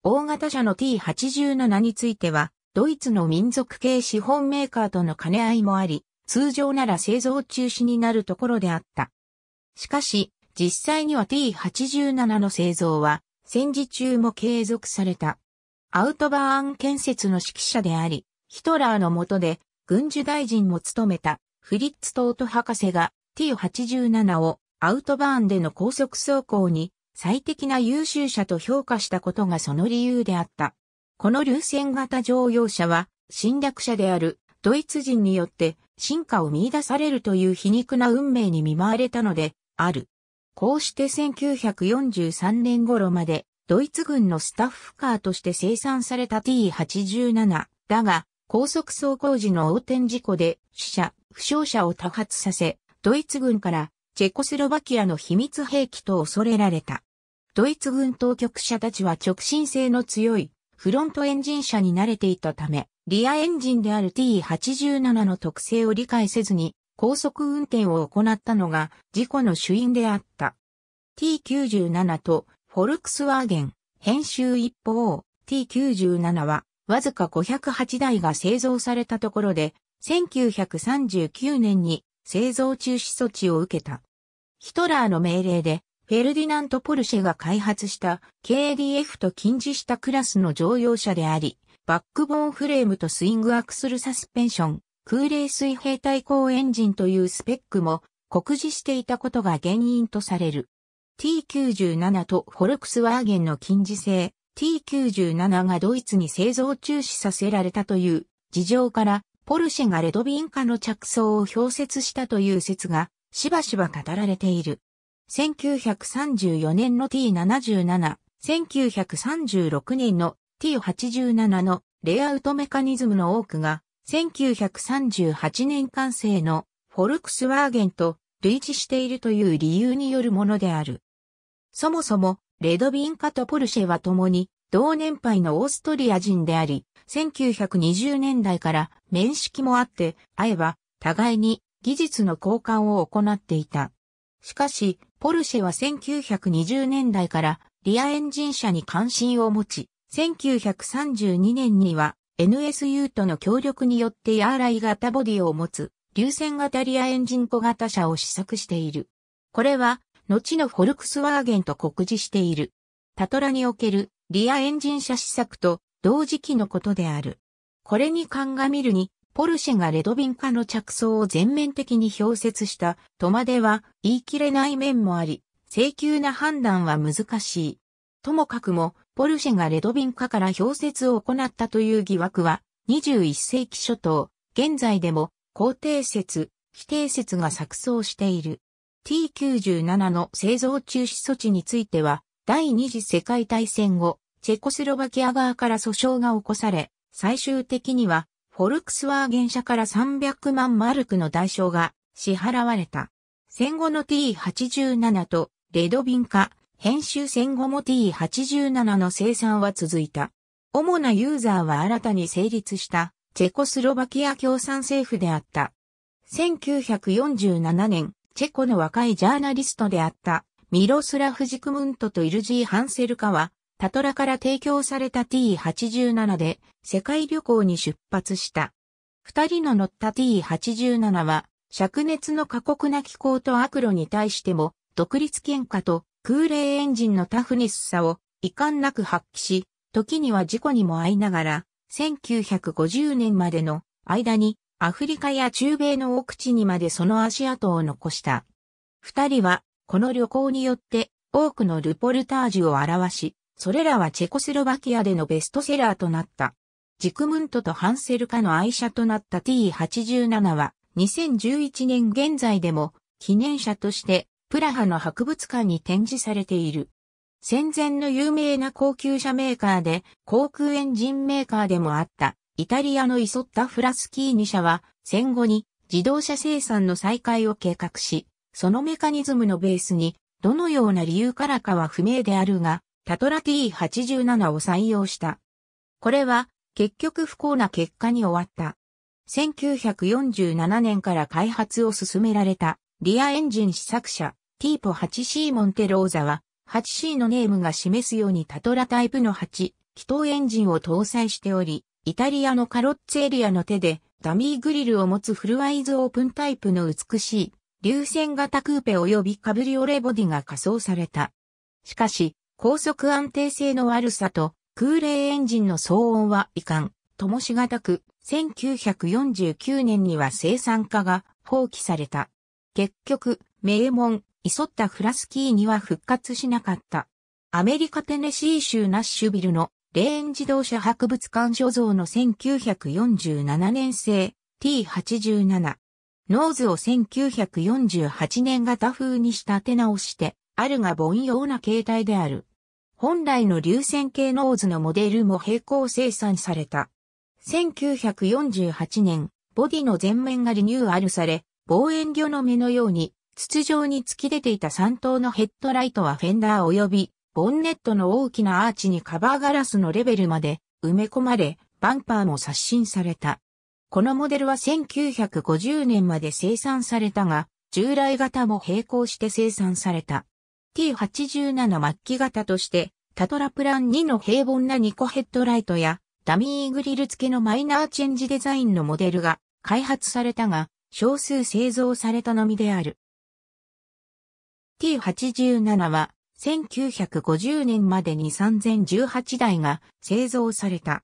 大型車の T87 については、ドイツの民族系資本メーカーとの兼ね合いもあり、通常なら製造中止になるところであった。しかし、実際には T87 の製造は戦時中も継続された。アウトバーン建設の指揮者であり、ヒトラーの下で軍需大臣も務めたフリッツ・トート博士が T87 をアウトバーンでの高速走行に最適な優秀車と評価したことがその理由であった。この流線型乗用車は侵略者であるドイツ人によって進化を見出されるという皮肉な運命に見舞われたので、ある。こうして1943年頃までドイツ軍のスタッフカーとして生産された T87 だが高速走行時の横転事故で死者、負傷者を多発させ、ドイツ軍からチェコスロバキアの秘密兵器と恐れられた。ドイツ軍当局者たちは直進性の強いフロントエンジン車に慣れていたため、リアエンジンである T87 の特性を理解せずに高速運転を行ったのが事故の主因であった。T97 とフォルクスワーゲン、編集一方、T97 はわずか508台が製造されたところで、1939年に製造中止措置を受けた。ヒトラーの命令で、フェルディナント・ポルシェが開発した KDF と近似したクラスの乗用車であり、バックボーンフレームとスイングアクスルサスペンション、空冷水平対向エンジンというスペックも酷似していたことが原因とされる。T97 とフォルクスワーゲンの近似性 T97 がドイツに製造中止させられたという事情からポルシェがレドビン化の着想を表説したという説がしばしば語られている。1934年の T77、1936年の T87 のレイアウトメカニズムの多くが1938年完成のフォルクスワーゲンと類似しているという理由によるものである。そもそも、レドビンカとポルシェは共に同年配のオーストリア人であり、1920年代から面識もあって、会えば互いに技術の交換を行っていた。しかし、ポルシェは1920年代からリアエンジン車に関心を持ち、1932年には NSU との協力によってヤーライ型ボディを持つ、流線型リアエンジン小型車を試作している。これは、後のフォルクスワーゲンと酷似している。タトラにおけるリアエンジン車試作と同時期のことである。これに鑑みるに、ポルシェがレドビン化の着想を全面的に表説したとまでは言い切れない面もあり、請求な判断は難しい。ともかくも、ポルシェがレドビンカから氷雪を行ったという疑惑は、21世紀初頭、現在でも、肯定説、否定説が錯綜している。T97 の製造中止措置については、第二次世界大戦後、チェコスロバキア側から訴訟が起こされ、最終的には、フォルクスワーゲン社から300万マルクの代償が支払われた。戦後の T87 とレドビンカ、編集戦後も T87 の生産は続いた。主なユーザーは新たに成立したチェコスロバキア共産政府であった。1947年、チェコの若いジャーナリストであったミロスラフ・ジクムントとイルジー・ハンセルカは、タトラから提供された T87 で世界旅行に出発した。二人の乗った T87 は、灼熱の過酷な気候と悪路に対しても、独立喧嘩と空冷エンジンのタフネスさを遺憾なく発揮し、時には事故にも遭いながら、1950年までの間にアフリカや中米の奥地にまでその足跡を残した。二人はこの旅行によって多くのルポルタージュを表し、それらはチェコスロバキアでのベストセラーとなった。ジクムントとハンセルカの愛車となった T87 は2011年現在でも記念車としてプラハの博物館に展示されている。戦前の有名な高級車メーカーで航空エンジンメーカーでもあったイタリアのイソッタ・フラスキーニ社は戦後に自動車生産の再開を計画し、そのメカニズムのベースにどのような理由からかは不明であるが、タトラ T87 を採用した。これは結局不幸な結果に終わった。1947年から開発を進められたリアエンジン試作車ティーポ8 c モンテローザは、8C のネームが示すようにタトラタイプの8、気筒エンジンを搭載しており、イタリアのカロッツエリアの手で、ダミーグリルを持つフルアイズオープンタイプの美しい、流線型クーペ及びカブリオレボディが仮装された。しかし、高速安定性の悪さと、空冷エンジンの騒音は遺憾、ともしがたく、1949年には生産化が放棄された。結局、名門、急ったフラスキーには復活しなかった。アメリカテネシー州ナッシュビルのレーン自動車博物館所蔵の1947年製 T87。ノーズを1948年型風に仕立て直して、あるが凡庸な形態である。本来の流線形ノーズのモデルも並行生産された。1948年、ボディの前面がリニューアルされ、望遠魚の目のように筒状に突き出ていた3頭のヘッドライトはフェンダー及びボンネットの大きなアーチにカバーガラスのレベルまで埋め込まれ、バンパーも刷新された。このモデルは1950年まで生産されたが、従来型も並行して生産された。T87 末期型として、タトラプラン2の平凡な2個ヘッドライトや、ダミーグリル付けのマイナーチェンジデザインのモデルが開発されたが、少数製造されたのみである。T87 は1950年までに3018台が製造された。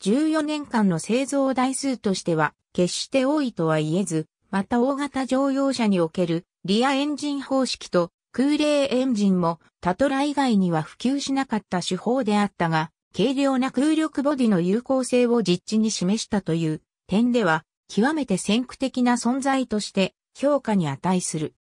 14年間の製造台数としては決して多いとは言えず、また大型乗用車におけるリアエンジン方式と空冷エンジンもタトラ以外には普及しなかった手法であったが、軽量な空力ボディの有効性を実地に示したという点では、極めて先駆的な存在として評価に値する。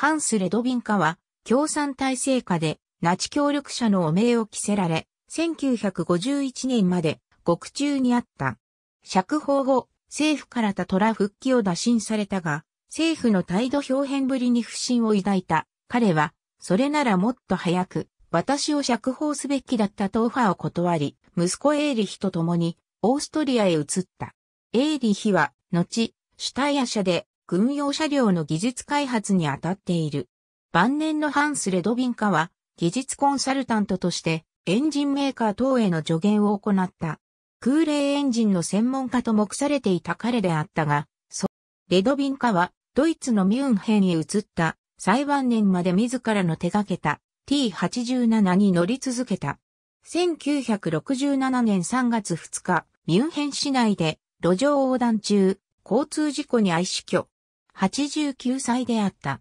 ハンス・レドビンカは、共産体制下で、ナチ協力者の汚名を着せられ、1951年まで、獄中にあった。釈放後、政府からた虎復帰を打診されたが、政府の態度表変ぶりに不信を抱いた。彼は、それならもっと早く、私を釈放すべきだったとオファーを断り、息子エーリヒと共に、オーストリアへ移った。エーリヒは、後、シュタイア社で軍用車両の技術開発に当たっている。晩年のハンス・レドビンカは、技術コンサルタントとして、エンジンメーカー等への助言を行った。空冷エンジンの専門家と目されていた彼であったが、そう。レドビンカは、ドイツのミュンヘンへ移った、最晩年まで自らの手掛けた T87 に乗り続けた。1967年3月2日、ミュンヘン市内で路上横断中、交通事故に愛死去。89歳であった。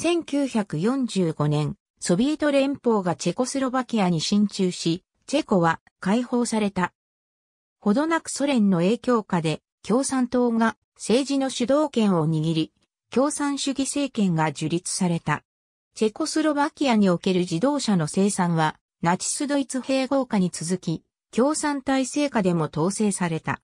1945年、ソビエト連邦がチェコスロバキアに進駐し、チェコは解放された。ほどなくソ連の影響下で共産党が政治の主導権を握り、共産主義政権が樹立された。チェコスロバキアにおける自動車の生産は、ナチスドイツ併合下に続き、共産体制下でも統制された。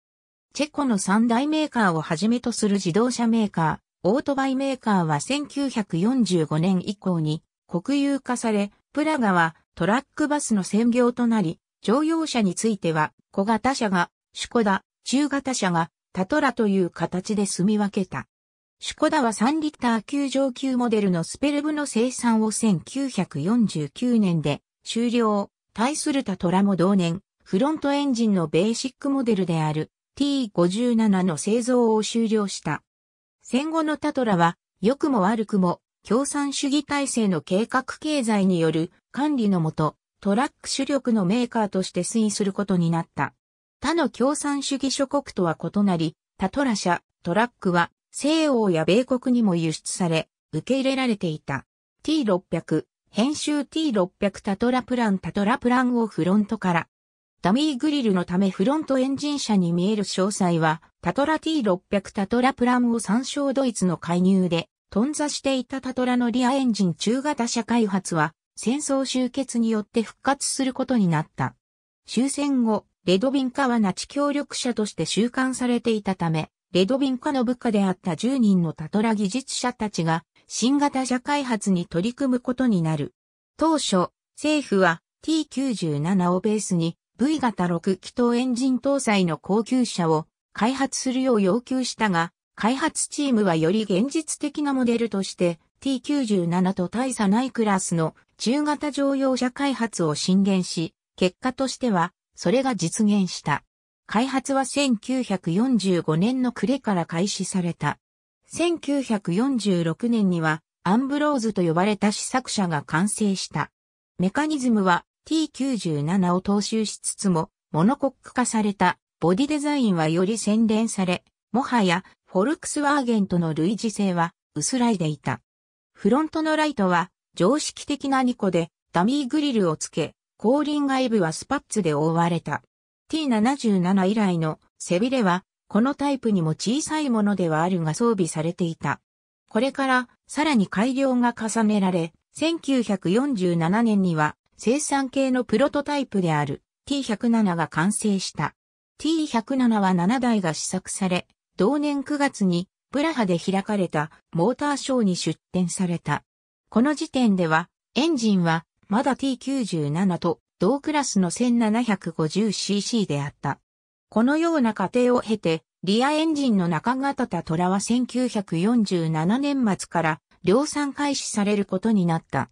チェコの三大メーカーをはじめとする自動車メーカー、オートバイメーカーは1945年以降に国有化され、プラガはトラックバスの専業となり、乗用車については小型車がシュコダ、中型車がタトラという形で住み分けた。シュコダは3リッター級上級モデルのスペルブの生産を1949年で終了。対するタトラも同年、フロントエンジンのベーシックモデルである T57 の製造を終了した。戦後のタトラは、良くも悪くも、共産主義体制の計画経済による管理のもと、トラック主力のメーカーとして推移することになった。他の共産主義諸国とは異なり、タトラ社、トラックは西欧や米国にも輸出され、受け入れられていた。T600、編集 T600 タトラプランタトラプランをフロントからダミーグリルのためフロントエンジン車に見える詳細は、タトラ T600 タトラプラムを参照ドイツの介入で、頓挫していたタトラのリアエンジン中型車開発は、戦争終結によって復活することになった。終戦後、レドビンカはナチ協力者として収監されていたため、レドビンカの部下であった10人のタトラ技術者たちが新型車開発に取り組むことになる。当初、政府は T97 をベースに V 型6気筒エンジン搭載の高級車を開発するよう要求したが、開発チームはより現実的なモデルとして T97 と大差ないクラスの中型乗用車開発を進言し、結果としてはそれが実現した。開発は1945年の暮れから開始された。1946年にはアンブローズと呼ばれた試作車が完成した。メカニズムは T97 を踏襲しつつも、モノコック化されたボディデザインはより洗練され、もはやフォルクスワーゲンとの類似性は薄らいでいた。フロントのライトは常識的な2個でダミーグリルをつけ、後輪外部はスパッツで覆われた。T77 以来の背びれはこのタイプにも小さいものではあるが装備されていた。これからさらに改良が重ねられ、1947年には生産系のプロトタイプである T107 が完成した。T107 は7台が試作され、同年9月にプラハで開かれたモーターショーに出展された。この時点ではエンジンはまだ T97 と同クラスの 1750cc であった。このような過程を経て、リアエンジンの中型タトラは1947年末から量産開始されることになった。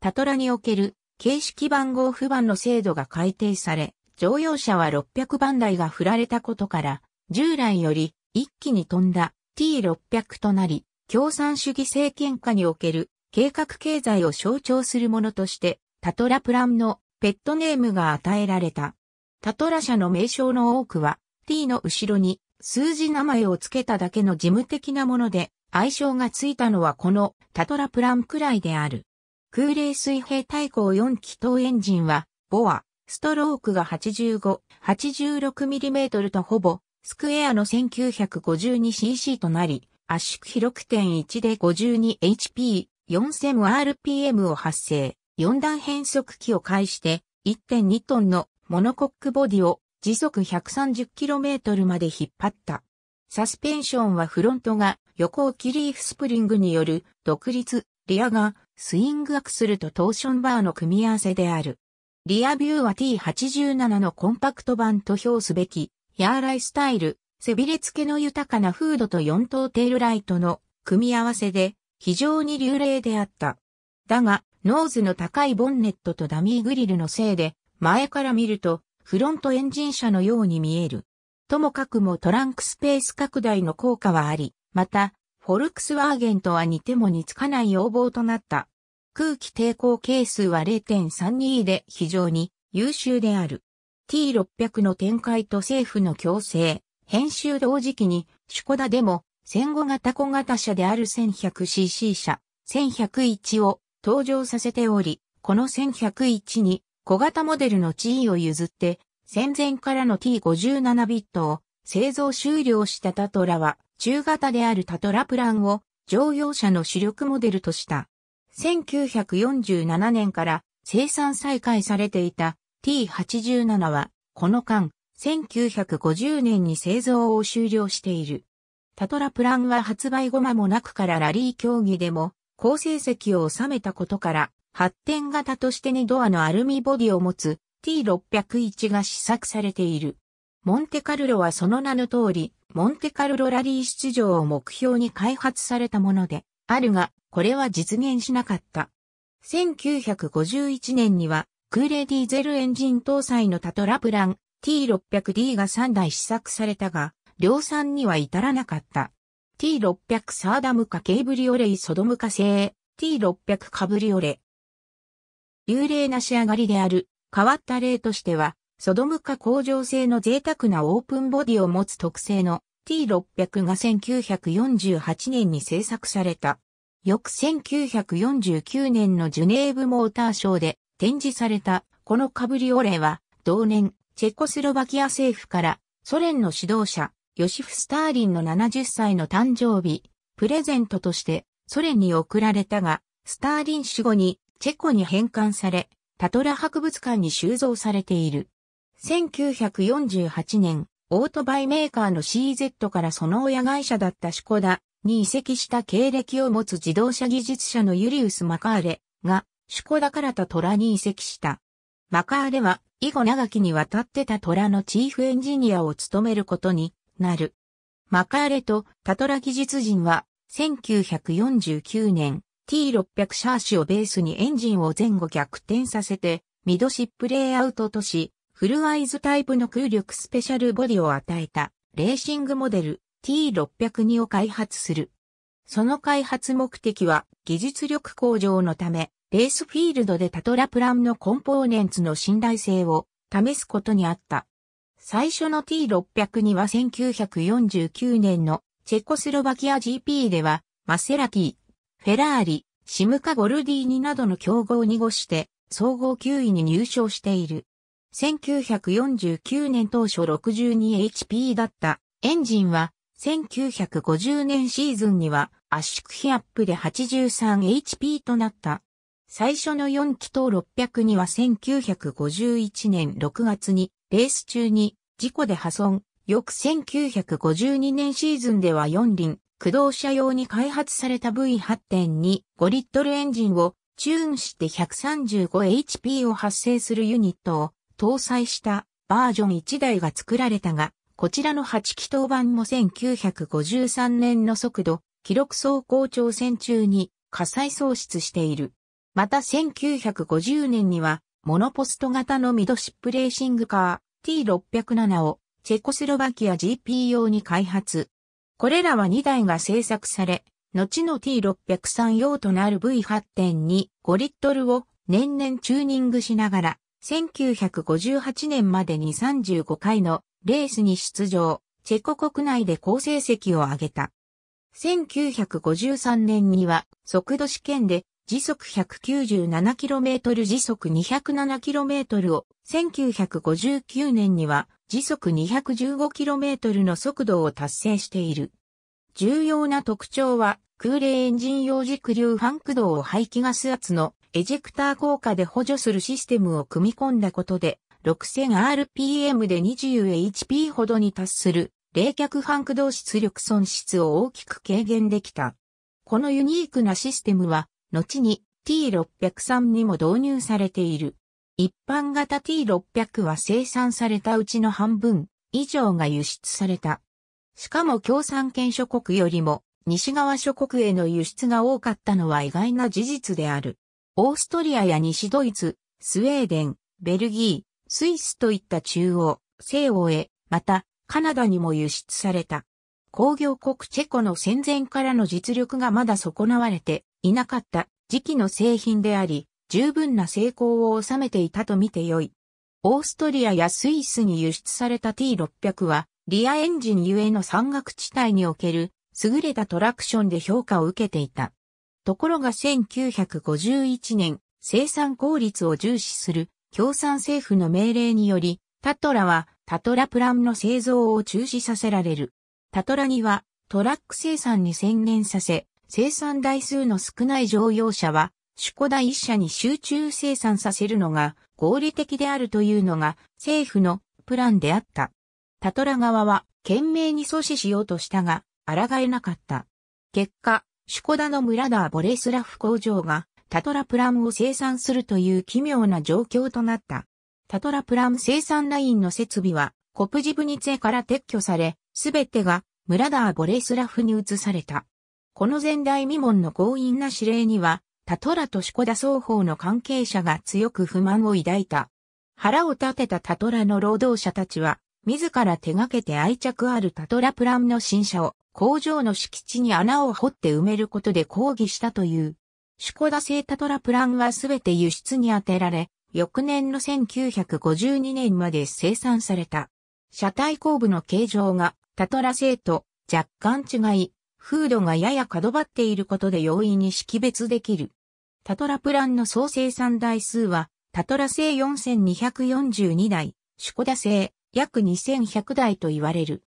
タトラにおける形式番号付番の制度が改定され、乗用車は600番台が振られたことから、従来より一気に飛んだ T600 となり、共産主義政権下における計画経済を象徴するものとして、タトラプランのペットネームが与えられた。タトラ社の名称の多くは T の後ろに数字名前を付けただけの事務的なもので、愛称がついたのはこのタトラプランくらいである。空冷水平対向4気筒エンジンは、ボア、ストロークが85、86mm とほぼ、スクエアの 1952cc となり、圧縮比6.1で 52HP、4000rpm を発生、4段変速機を介して、1.2トンのモノコックボディを時速 130km まで引っ張った。サスペンションはフロントが横を切リーフスプリングによる独立、リアがスイングアクスルとトーションバーの組み合わせである。リアビューは T87 のコンパクト版と評すべき、ヤーライスタイル、背びれ付けの豊かなフードと4等テールライトの組み合わせで、非常に流麗であった。だが、ノーズの高いボンネットとダミーグリルのせいで、前から見ると、フロントエンジン車のように見える。ともかくもトランクスペース拡大の効果はあり、また、フォルクスワーゲンとは似ても似つかない要望となった。空気抵抗係数は0.32で非常に優秀である。T600 の展開と政府の強制、編集同時期に、シュコダでも、戦後型小型車である 1100cc 車、1101を登場させており、この1101に小型モデルの地位を譲って、戦前からの T57 ビットを製造終了したタトラは、中型であるタトラプランを乗用車の主力モデルとした。1947年から生産再開されていた T87 は、この間、1950年に製造を終了している。タトラプランは発売後間もなくからラリー競技でも好成績を収めたことから、発展型として2ドアのアルミボディを持つ T601 が試作されている。モンテカルロはその名の通り、モンテカルロラリー出場を目標に開発されたもので、あるが、これは実現しなかった。1951年には、クーレディーゼルエンジン搭載のタトラプラン T600D が3台試作されたが、量産には至らなかった。T600 サーダムカケーブリオレイソドムカ製 T600 カブリオレ。幽霊な仕上がりである、変わった例としては、ソドム化工場性の贅沢なオープンボディを持つ特製の T600 が1948年に製作された。翌1949年のジュネーブモーターショーで展示されたこのカブリオレは同年チェコスロバキア政府からソ連の指導者ヨシフ・スターリンの70歳の誕生日プレゼントとしてソ連に贈られたがスターリン死後にチェコに返還されタトラ博物館に収蔵されている。1948年、オートバイメーカーの CZ からその親会社だったシコダに移籍した経歴を持つ自動車技術者のユリウス・マカーレが、シコダからたラに移籍した。マカーレは、以後長きにわたってたラのチーフエンジニアを務めることになる。マカーレとタトラ技術人は、1949年、T600 シャーシをベースにエンジンを前後逆転させて、ミドシップレイアウトとし、フルアイズタイプの空力スペシャルボディを与えたレーシングモデル T602 を開発する。その開発目的は技術力向上のため、レースフィールドでタトラプランのコンポーネンツの信頼性を試すことにあった。最初の t 6 0 2は1949年のチェコスロバキア GP ではマセラティ、フェラーリ、シムカ・ゴルディーニなどの競合に濁して総合9位に入賞している。1949年当初 62HP だったエンジンは1950年シーズンには圧縮比アップで 83HP となった。最初の4気筒600には1951年6月にレース中に事故で破損。翌1952年シーズンでは4輪、駆動車用に開発された V8.2 5リットルエンジンをチューンして 135HP を発生するユニットを搭載したバージョン1台が作られたが、こちらの8気筒版も1953年の速度、記録走行挑戦中に火災喪失している。また1950年には、モノポスト型のミドシップレーシングカー T607 をチェコスロバキア GP 用に開発。これらは2台が製作され、後の T603 用となる V8.2 5リットルを年々チューニングしながら1958年までに35回のレースに出場、チェコ国内で好成績を挙げた。1953年には速度試験で時速 197km 時速 207km を、1959年には時速 215km の速度を達成している。重要な特徴は空冷エンジン用軸流ン駆動を排気ガス圧のエジェクター効果で補助するシステムを組み込んだことで、6000rpm で 20hp ほどに達する冷却反駆動出力損失を大きく軽減できた。このユニークなシステムは、後に T603 にも導入されている。一般型 T600 は生産されたうちの半分以上が輸出された。しかも共産圏諸国よりも西側諸国への輸出が多かったのは意外な事実である。オーストリアや西ドイツ、スウェーデン、ベルギー、スイスといった中央、西欧へ、また、カナダにも輸出された。工業国チェコの戦前からの実力がまだ損なわれていなかった時期の製品であり、十分な成功を収めていたと見てよい。オーストリアやスイスに輸出された T600 は、リアエンジンゆえの山岳地帯における優れたトラクションで評価を受けていた。ところが1951年、生産効率を重視する共産政府の命令により、タトラはタトラプランの製造を中止させられる。タトラにはトラック生産に専念させ、生産台数の少ない乗用車は、主古代一社に集中生産させるのが合理的であるというのが政府のプランであった。タトラ側は懸命に阻止しようとしたが、抗えなかった。結果、シュコダの村ダーボレスラフ工場がタトラプラムを生産するという奇妙な状況となった。タトラプラム生産ラインの設備はコプジブニツェから撤去され、すべてが村ダーボレスラフに移された。この前代未聞の強引な指令には、タトラとシュコダ双方の関係者が強く不満を抱いた。腹を立てたタトラの労働者たちは、自ら手掛けて愛着あるタトラプラムの新車を工場の敷地に穴を掘って埋めることで抗議したという。シュコダ製タトラプランはすべて輸出に充てられ、翌年の1952年まで生産された。車体後部の形状がタトラ製と若干違い、フードがやや角張っていることで容易に識別できる。タトラプランの総生産台数は、タトラ製4242台、シュコダ製約2100台と言われる。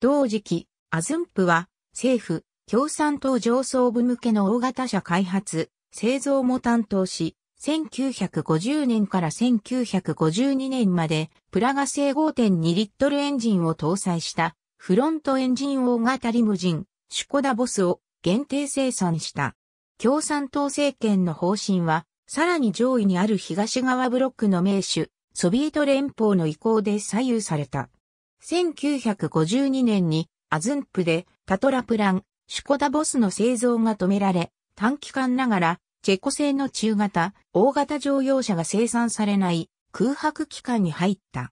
同時期、アズンプは、政府、共産党上層部向けの大型車開発、製造も担当し、1950年から1952年まで、プラガ製5.2リットルエンジンを搭載した、フロントエンジン大型リムジン、シュコダボスを限定生産した。共産党政権の方針は、さらに上位にある東側ブロックの名手、ソビエト連邦の意向で左右された。1952年にアズンプでタトラプラン、シュコダボスの製造が止められ、短期間ながらチェコ製の中型、大型乗用車が生産されない空白期間に入った。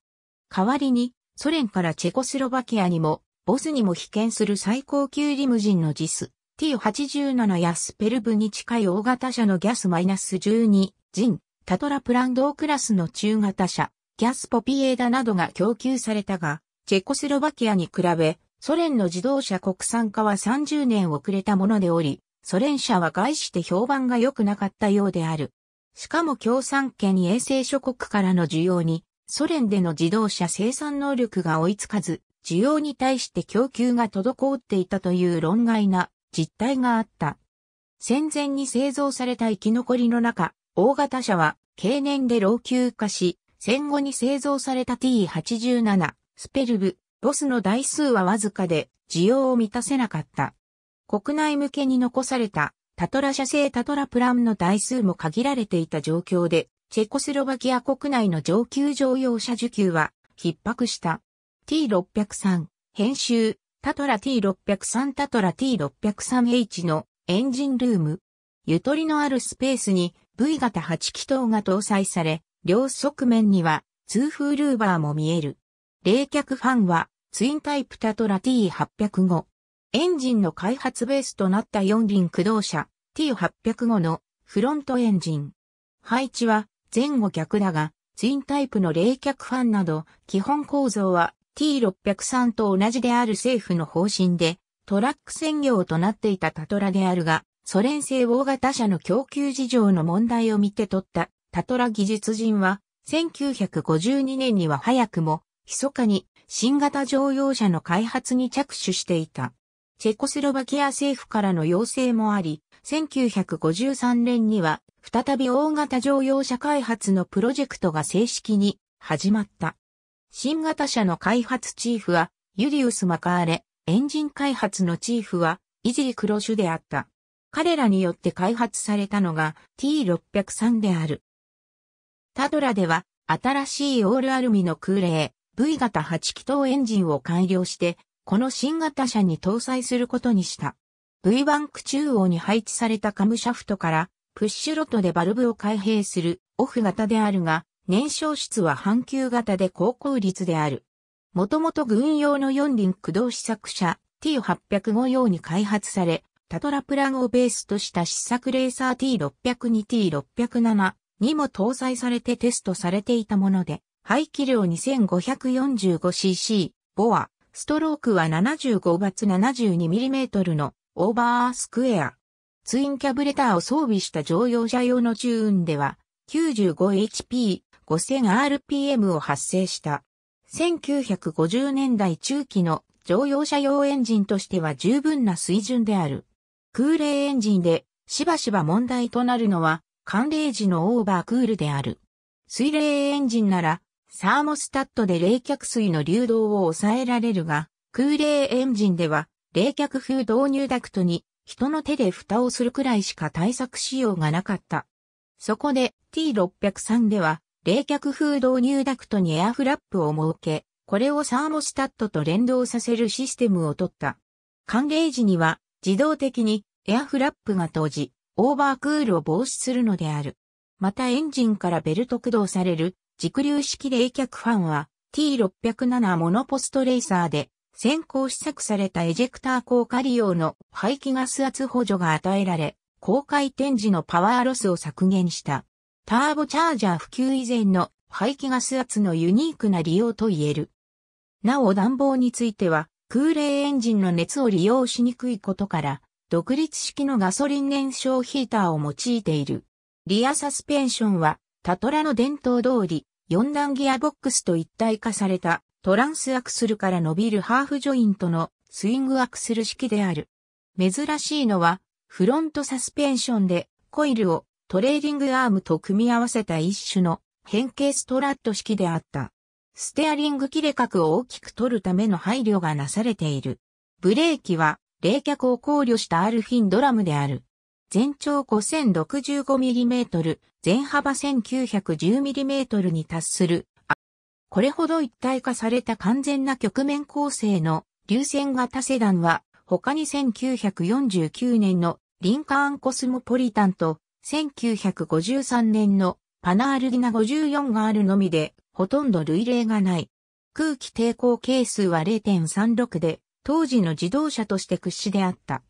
代わりにソ連からチェコスロバキアにもボスにも被験する最高級リムジンのジス T87 やスペルブに近い大型車のギャスマイナス -12 ジンタトラプランドクラスの中型車ギャスポピエーダなどが供給されたが、チェコスロバキアに比べソ連の自動車国産化は30年遅れたものでおり、ソ連車は外して評判が良くなかったようである。しかも共産圏衛星諸国からの需要に、ソ連での自動車生産能力が追いつかず、需要に対して供給が滞っていたという論外な実態があった。戦前に製造された生き残りの中、大型車は経年で老朽化し、戦後に製造された T87、スペルブ、ロスの台数はわずかで需要を満たせなかった。国内向けに残されたタトラ社製タトラプランの台数も限られていた状況で、チェコスロバキア国内の上級乗用車受給は逼迫した。T603 編集タトラ T603 タトラ T603H のエンジンルーム。ゆとりのあるスペースに V 型8気筒が搭載され、両側面には通風ルーバーも見える。冷却ファンはツインタイプタトラ T805。エンジンの開発ベースとなった四輪駆動車 T805 のフロントエンジン。配置は前後逆だが、ツインタイプの冷却ファンなど、基本構造は T603 と同じである政府の方針で、トラック専業となっていたタトラであるが、ソ連製大型車の供給事情の問題を見て取ったタトラ技術人は、1952年には早くも、密かに新型乗用車の開発に着手していた。チェコスロバキア政府からの要請もあり、1953年には再び大型乗用車開発のプロジェクトが正式に始まった。新型車の開発チーフはユリウス・マカーレ、エンジン開発のチーフはイジー・クロシュであった。彼らによって開発されたのが T603 である。タドラでは新しいオールアルミの空冷、V 型8気筒エンジンを改良して、この新型車に搭載することにした。V バンク中央に配置されたカムシャフトから、プッシュロットでバルブを開閉するオフ型であるが、燃焼室は半球型で高効率である。もともと軍用の4輪駆動試作車 T805 用に開発され、タトラプラグをベースとした試作レーサー T602、T607 にも搭載されてテストされていたもので、排気量 2545cc、ボア、ストロークは75バツ 72mm のオーバースクエア。ツインキャブレターを装備した乗用車用の中運では 95HP、5000rpm を発生した。1950年代中期の乗用車用エンジンとしては十分な水準である。空冷エンジンでしばしば問題となるのは寒冷時のオーバークールである。水冷エンジンならサーモスタットで冷却水の流動を抑えられるが、空冷エンジンでは冷却風導入ダクトに人の手で蓋をするくらいしか対策しようがなかった。そこで T603 では冷却風導入ダクトにエアフラップを設け、これをサーモスタットと連動させるシステムを取った。寒冷時には自動的にエアフラップが閉じ、オーバークールを防止するのである。またエンジンからベルト駆動される軸流式冷却ファンは T607 モノポストレーサーで先行試作されたエジェクター効果利用の排気ガス圧補助が与えられ、高回転時のパワーロスを削減した。ターボチャージャー普及以前の排気ガス圧のユニークな利用と言える。なお暖房については、空冷エンジンの熱を利用しにくいことから、独立式のガソリン燃焼ヒーターを用いている。リアサスペンションは、タトラの伝統通り、4段ギアボックスと一体化されたトランスアクスルから伸びるハーフジョイントのスイングアクスル式である。珍しいのはフロントサスペンションでコイルをトレーディングアームと組み合わせた一種の変形ストラット式であった。ステアリング切れ角を大きく取るための配慮がなされている。ブレーキは冷却を考慮したアルフィンドラムである。全長 5065mm、全幅 1910mm に達する。これほど一体化された完全な局面構成の流線型セダンは、他に1949年のリンカーンコスモポリタンと、1953年のパナールギナ54があるのみで、ほとんど類例がない。空気抵抗係数は0.36で、当時の自動車として屈指であった。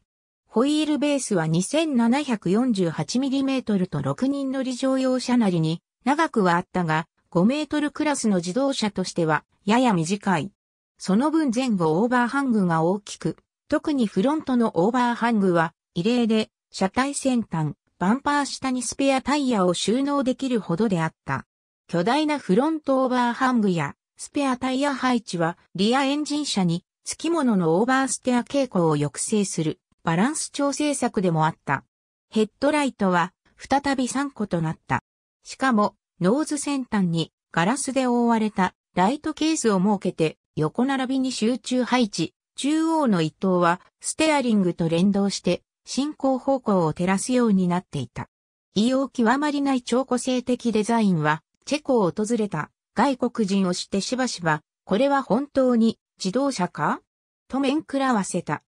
ホイールベースは 2748mm と6人乗り乗用車なりに長くはあったが、5メートルクラスの自動車としてはやや短い。その分前後オーバーハングが大きく、特にフロントのオーバーハングは異例で、車体先端、バンパー下にスペアタイヤを収納できるほどであった。巨大なフロントオーバーハングやスペアタイヤ配置はリアエンジン車に付き物のオーバーステア傾向を抑制するバランス調整策でもあった。ヘッドライトは再び3個となった。しかも、ノーズ先端にガラスで覆われたライトケースを設けて横並びに集中配置。中央の一灯はステアリングと連動して進行方向を照らすようになっていた。異様極まりない超個性的デザインはチェコを訪れた外国人を知ってしばしば、これは本当に自動車かと面食らわせた。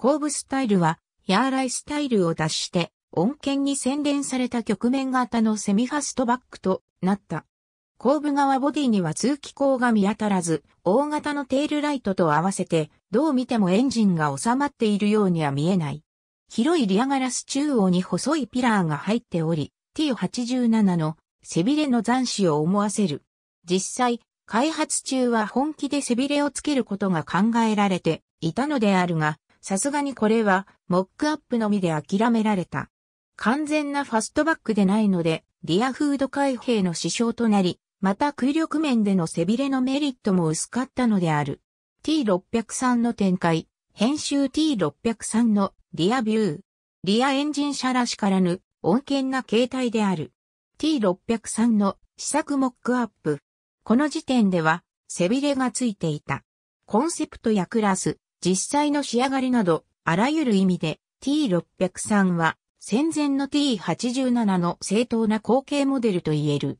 後部スタイルは、ヤーライスタイルを脱して、音圏に洗練された曲面型のセミファストバックとなった。後部側ボディには通気口が見当たらず、大型のテールライトと合わせて、どう見てもエンジンが収まっているようには見えない。広いリアガラス中央に細いピラーが入っており、T87 の背びれの残滓を思わせる。実際、開発中は本気で背びれをつけることが考えられていたのであるが、さすがにこれは、モックアップのみで諦められた。完全なファストバックでないので、リアフード開閉の支障となり、また空力面での背びれのメリットも薄かったのである。T603 の展開、編集 T603 のリアビュー。リアエンジン車らしからぬ、穏健な形態である。T603 の試作モックアップ。この時点では、背びれがついていた。コンセプトやクラス、実際の仕上がりなど、あらゆる意味で T603 は戦前の T87 の正当な後継モデルと言える。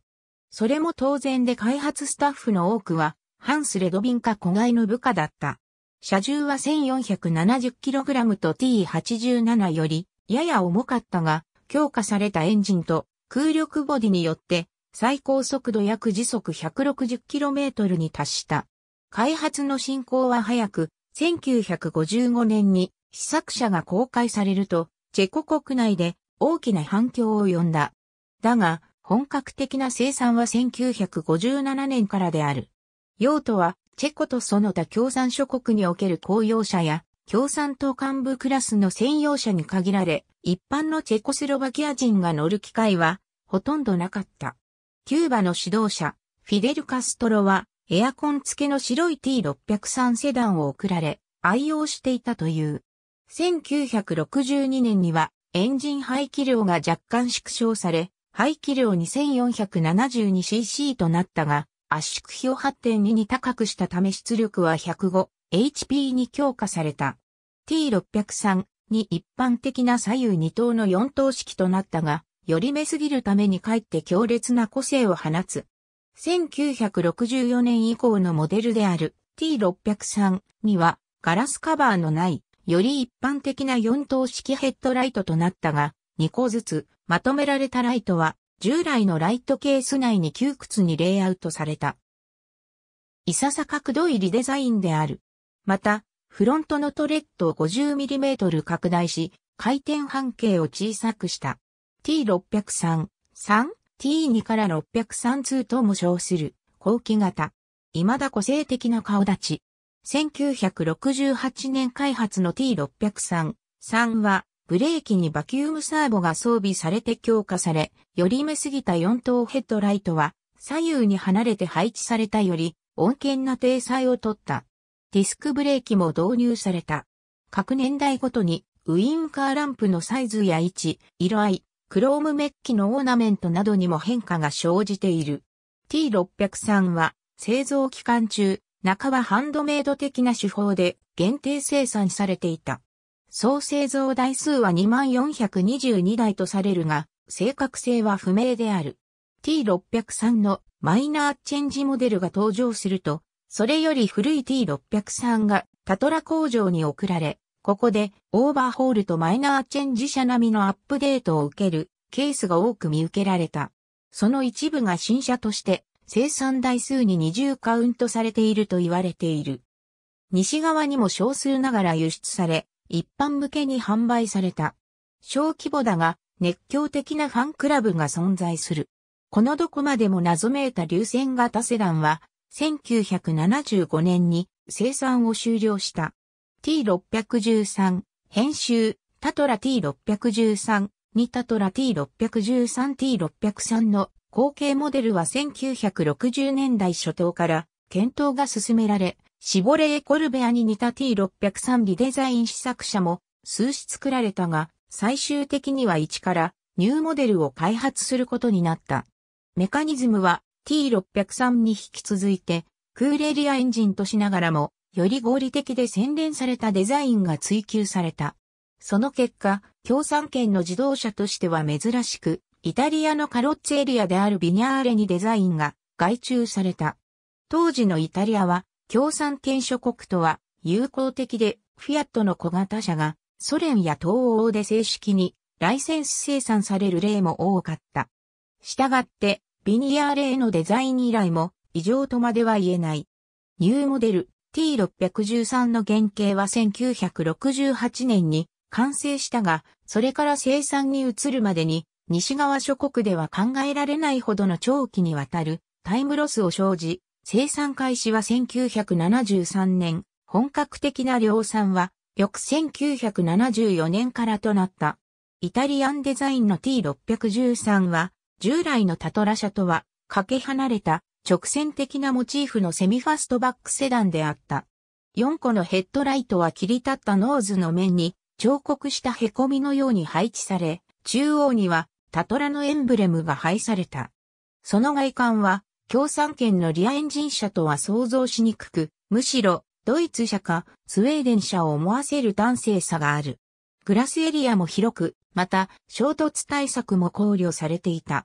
それも当然で開発スタッフの多くは、ハンス・レドビンか子外の部下だった。車重は 1470kg と T87 より、やや重かったが、強化されたエンジンと空力ボディによって、最高速度約時速 160km に達した。開発の進行は早く、1955年に試作者が公開されると、チェコ国内で大きな反響を呼んだ。だが、本格的な生産は1957年からである。用途は、チェコとその他共産諸国における公用車や、共産党幹部クラスの専用車に限られ、一般のチェコスロバキア人が乗る機会は、ほとんどなかった。キューバの指導者、フィデル・カストロは、エアコン付けの白い T603 セダンを送られ、愛用していたという。1962年にはエンジン排気量が若干縮小され、排気量 2472cc となったが、圧縮比を8.2に高くしたため出力は 105HP に強化された。T603 に一般的な左右二灯の四灯式となったが、より目すぎるためにかえって強烈な個性を放つ1964年以降のモデルである T603 にはガラスカバーのないより一般的な4灯式ヘッドライトとなったが2個ずつまとめられたライトは従来のライトケース内に窮屈にレイアウトされた。いささかくどいリデザインである。また、フロントのトレッドを 50mm 拡大し、回転半径を小さくした。T603、3 T2 から603通とも称する後期型。未だ個性的な顔立ち。1968年開発の T603、3は、ブレーキにバキュームサーボが装備されて強化され、より目すぎた4等ヘッドライトは、左右に離れて配置されたより、穏健な体裁を取った。ディスクブレーキも導入された。各年代ごとに、ウインカーランプのサイズや位置、色合い、クロームメッキのオーナメントなどにも変化が生じている。T603 は製造期間中、中はハンドメイド的な手法で限定生産されていた。総製造台数は2422台とされるが、正確性は不明である。T603 のマイナーチェンジモデルが登場すると、それより古い T603 がタトラ工場に送られ、ここでオーバーホールとマイナーチェンジ社並みのアップデートを受けるケースが多く見受けられた。その一部が新車として生産台数に20カウントされていると言われている。西側にも少数ながら輸出され、一般向けに販売された。小規模だが熱狂的なファンクラブが存在する。このどこまでも謎めいた流線型セダンは1975年に生産を終了した。T613、編集、タトラ T613、ニタトラ T613、T603 の後継モデルは1960年代初頭から検討が進められ、シボレーコルベアに似た T603 リデザイン試作車も数種作られたが、最終的には1からニューモデルを開発することになった。メカニズムは T603 に引き続いて、クーレリアエンジンとしながらも、より合理的で洗練されたデザインが追求された。その結果、共産圏の自動車としては珍しく、イタリアのカロッツエリアであるビニャーレにデザインが外注された。当時のイタリアは、共産圏諸国とは友好的で、フィアットの小型車がソ連や東欧で正式にライセンス生産される例も多かった。したがって、ビニアーレへのデザイン依頼も異常とまでは言えない。ニューモデル、T613 の原型は1968年に完成したが、それから生産に移るまでに、西側諸国では考えられないほどの長期にわたるタイムロスを生じ、生産開始は1973年、本格的な量産は翌1974年からとなった。イタリアンデザインの T613 は、従来のタトラ社とは、かけ離れた直線的なモチーフのセミファストバックセダンであった。4個のヘッドライトは切り立ったノーズの面に彫刻した凹みのように配置され、中央にはタトラのエンブレムが配された。その外観は共産圏のリアエンジン車とは想像しにくく、むしろドイツ車かスウェーデン車を思わせる男性差がある。グラスエリアも広く、また衝突対策も考慮されていた。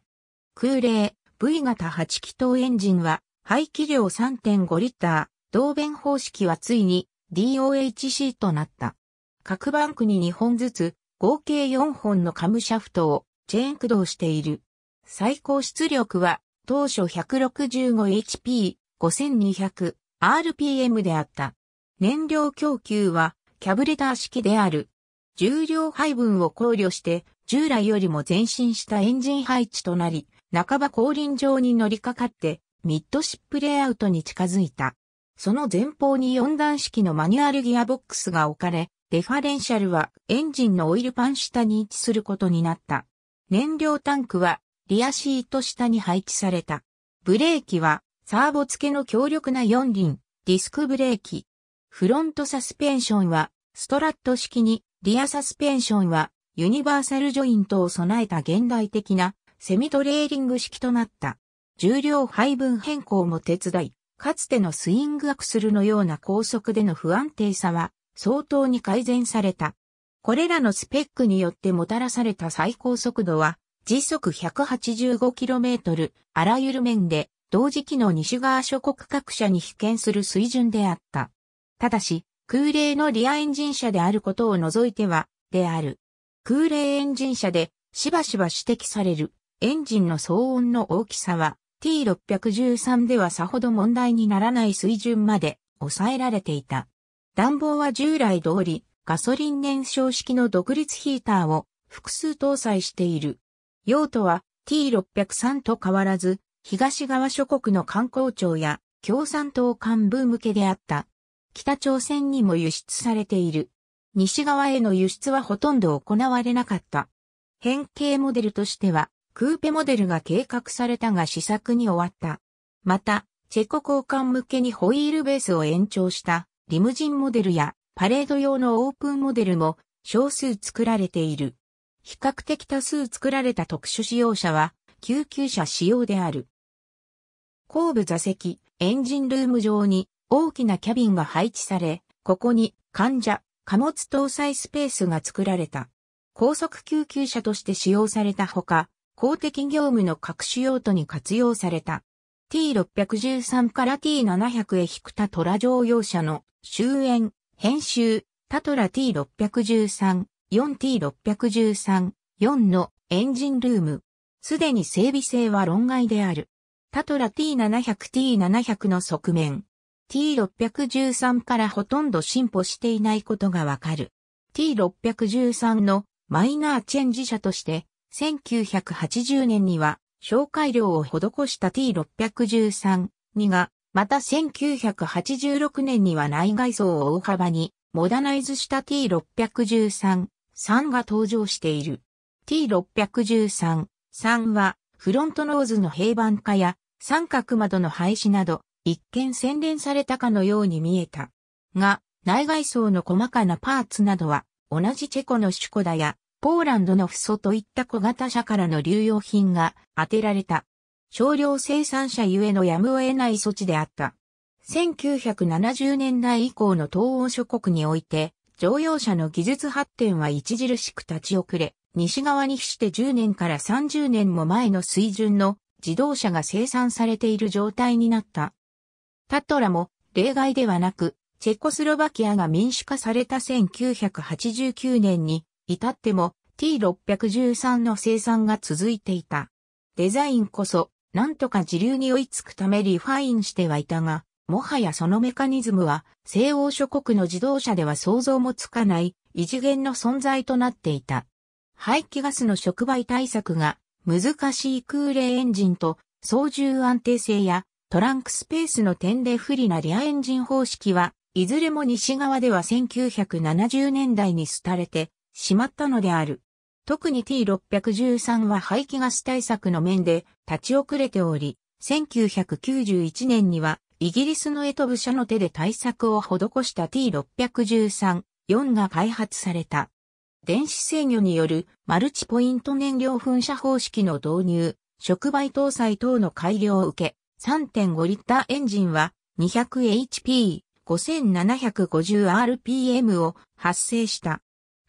空冷、V 型8気筒エンジンは、排気量3.5リッター、同弁方式はついに DOHC となった。各バンクに2本ずつ、合計4本のカムシャフトをチェーン駆動している。最高出力は当初 165HP5200RPM であった。燃料供給はキャブレター式である。重量配分を考慮して従来よりも前進したエンジン配置となり、半ば降臨場に乗りかかって、ミッドシップレイアウトに近づいた。その前方に4段式のマニュアルギアボックスが置かれ、デファレンシャルはエンジンのオイルパン下に位置することになった。燃料タンクはリアシート下に配置された。ブレーキはサーボ付けの強力な4輪、ディスクブレーキ。フロントサスペンションはストラット式に、リアサスペンションはユニバーサルジョイントを備えた現代的なセミトレーリング式となった。重量配分変更も手伝い、かつてのスイングアクスルのような高速での不安定さは相当に改善された。これらのスペックによってもたらされた最高速度は時速 185km、あらゆる面で同時期の西側諸国各社に被験する水準であった。ただし、空冷のリアエンジン車であることを除いては、である。空冷エンジン車でしばしば指摘されるエンジンの騒音の大きさは T613 ではさほど問題にならない水準まで抑えられていた。暖房は従来通りガソリン燃焼式の独立ヒーターを複数搭載している。用途は T603 と変わらず東側諸国の観光庁や共産党幹部向けであった。北朝鮮にも輸出されている。西側への輸出はほとんど行われなかった。変形モデルとしては、クーペモデルが計画されたが試作に終わった。また、チェコ交換向けにホイールベースを延長したリムジンモデルやパレード用のオープンモデルも少数作られている。比較的多数作られた特殊使用者は救急車仕様である。後部座席、エンジンルーム上に大きなキャビンが配置され、ここに患者、貨物搭載スペースが作られた。高速救急車として使用されたほか、公的業務の各種用途に活用された。T613 から T700 へ引くタトラ乗用車の終焉、編集、タトラ T613、4T613、4のエンジンルーム。すでに整備性は論外である。タトラ T700、T700 の側面。T613 からほとんど進歩していないことがわかる。T613 のマイナーチェンジ車として1980年には、紹介料を施した T613、2が、また1986年には内外装を大幅にモダナイズした T613、3が登場している。T613、3はフロントノーズの平板化や三角窓の廃止など一見洗練されたかのように見えた。が、内外装の細かなパーツなどは同じチェコのシュコダやポーランドのフソといった小型車からの流用品が当てられた。少量生産者ゆえのやむを得ない措置であった。1970年代以降の東欧諸国において、乗用車の技術発展は著しく立ち遅れ、西側に比して10年から30年も前の水準の自動車が生産されている状態になった。タトラも例外ではなく、チェコスロバキアが民主化された1989年に至っても T613 の生産が続いていた。デザインこそ、なんとか自流に追いつくためリファインしてはいたが、もはやそのメカニズムは西欧諸国の自動車では想像もつかない異次元の存在となっていた。排気ガスの触媒対策が難しい空冷エンジンと操縦安定性やトランクスペースの点で不利なリアエンジン方式はいずれも西側では1970年代に廃れてしまったのである。特に T613 は排気ガス対策の面で立ち遅れており、1991年にはイギリスのエトブ社の手で対策を施した T613-4 が開発された。電子制御によるマルチポイント燃料噴射方式の導入、触媒搭載等の改良を受け、3.5リッターエンジンは 200HP、5750rpm を発生した。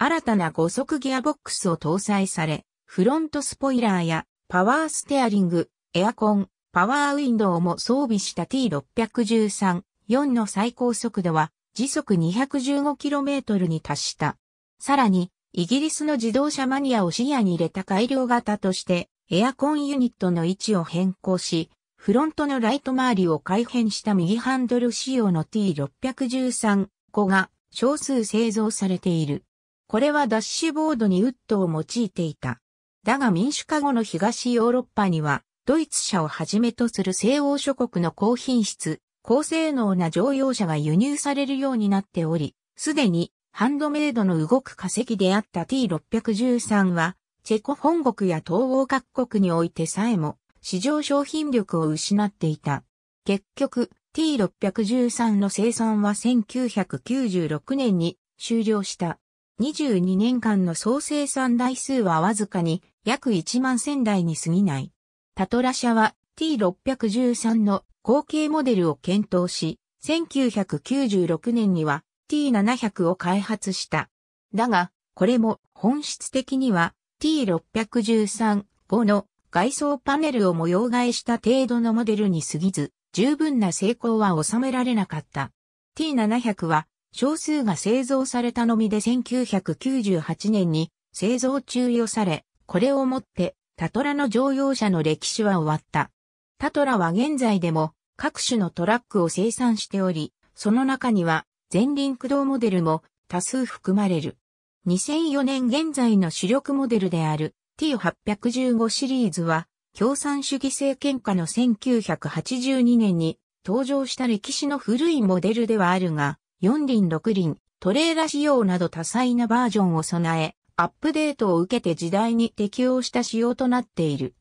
新たな5速ギアボックスを搭載され、フロントスポイラーやパワーステアリング、エアコン、パワーウィンドウも装備した T613、4の最高速度は時速 215km に達した。さらに、イギリスの自動車マニアを視野に入れた改良型として、エアコンユニットの位置を変更し、フロントのライト周りを改変した右ハンドル仕様の T613 個が少数製造されている。これはダッシュボードにウッドを用いていた。だが民主化後の東ヨーロッパには、ドイツ車をはじめとする西欧諸国の高品質、高性能な乗用車が輸入されるようになっており、すでにハンドメイドの動く化石であった T613 は、チェコ本国や東欧各国においてさえも市場商品力を失っていた。結局、T613 の生産は1996年に終了した。22年間の総生産台数はわずかに約1万千台に過ぎない。タトラ社は T613 の後継モデルを検討し、1996年には T700 を開発した。だが、これも本質的には T613-5 の外装パネルを模様替えした程度のモデルに過ぎず、十分な成功は収められなかった。T700 は少数が製造されたのみで1998年に製造中与され、これをもってタトラの乗用車の歴史は終わった。タトラは現在でも各種のトラックを生産しており、その中には前輪駆動モデルも多数含まれる。2004年現在の主力モデルである T815 シリーズは共産主義政権下の1982年に登場した歴史の古いモデルではあるが、4輪6輪、トレーラ仕様など多彩なバージョンを備え、アップデートを受けて時代に適応した仕様となっている。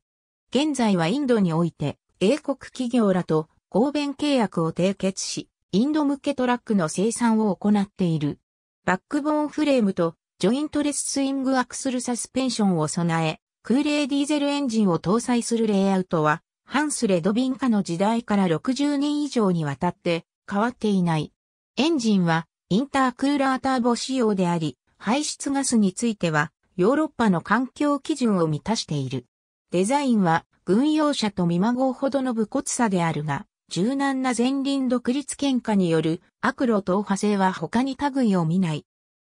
現在はインドにおいて、英国企業らと合弁契約を締結し、インド向けトラックの生産を行っている。バックボーンフレームとジョイントレススイングアクスルサスペンションを備え、空冷ディーゼルエンジンを搭載するレイアウトは、ハンスレドビン化の時代から60年以上にわたって変わっていない。エンジンはインタークーラーターボ仕様であり、排出ガスについてはヨーロッパの環境基準を満たしている。デザインは軍用車と見まごうほどの武骨さであるが、柔軟な前輪独立喧嘩による悪路投派性は他に類を見ない。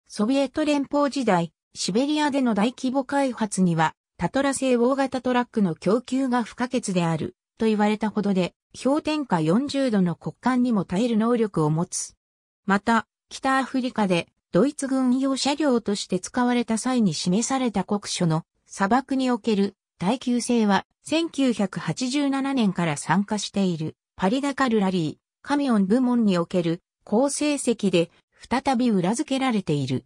ソビエト連邦時代、シベリアでの大規模開発には、タトラ製大型トラックの供給が不可欠である、と言われたほどで、氷点下40度の骨幹にも耐える能力を持つ。また、北アフリカでドイツ軍用車両として使われた際に示された国書の砂漠における耐久性は1987年から参加しているパリダカルラリー、カミオン部門における好成績で再び裏付けられている。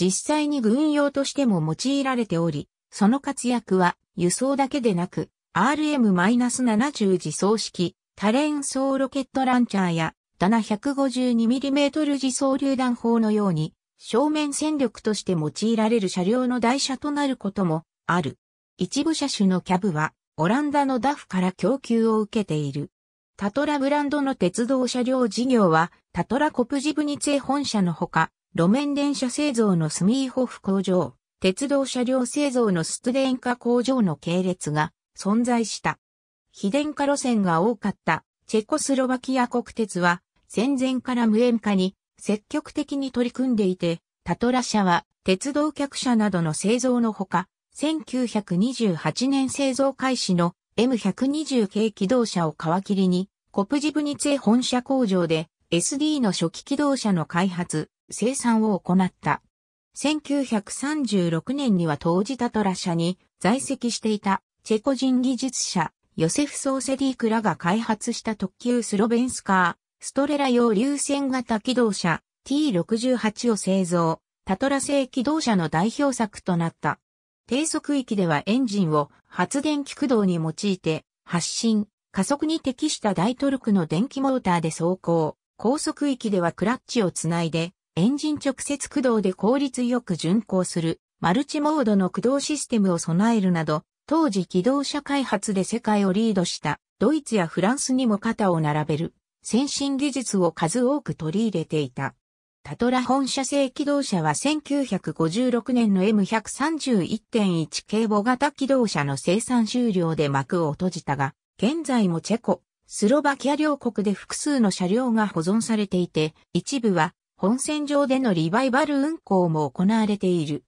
実際に軍用としても用いられており、その活躍は輸送だけでなく RM-70 自走式多連装ロケットランチャーや 752mm 自走榴弾砲のように、正面戦力として用いられる車両の台車となることもある。一部車種のキャブは、オランダのダフから供給を受けている。タトラブランドの鉄道車両事業は、タトラコプジブニツェ本社のほか、路面電車製造のスミーホフ工場、鉄道車両製造のストデンカ工場の系列が存在した。非電化路線が多かったチェコスロバキア国鉄は戦前から無縁化に積極的に取り組んでいて、タトラ社は鉄道客車などの製造のほか、1928年製造開始の M120 系機動車を皮切りに、コプジブニツェ本社工場で SD の初期機動車の開発、生産を行った。1936年には当時タトラ社に在籍していたチェコ人技術者ヨセフ・ソーセディクラが開発した特急スロベンスカー、ストレラ用流線型機動車 T68 を製造、タトラ製機動車の代表作となった。低速域ではエンジンを発電機駆動に用いて、発進、加速に適した大トルクの電気モーターで走行、高速域ではクラッチをつないで、エンジン直接駆動で効率よく巡航する、マルチモードの駆動システムを備えるなど、当時機動車開発で世界をリードした、ドイツやフランスにも肩を並べる。先進技術を数多く取り入れていた。タトラ本社製機動車は1956年の M131.1 警母型機動車の生産終了で幕を閉じたが、現在もチェコ、スロバキア両国で複数の車両が保存されていて、一部は本線上でのリバイバル運行も行われている。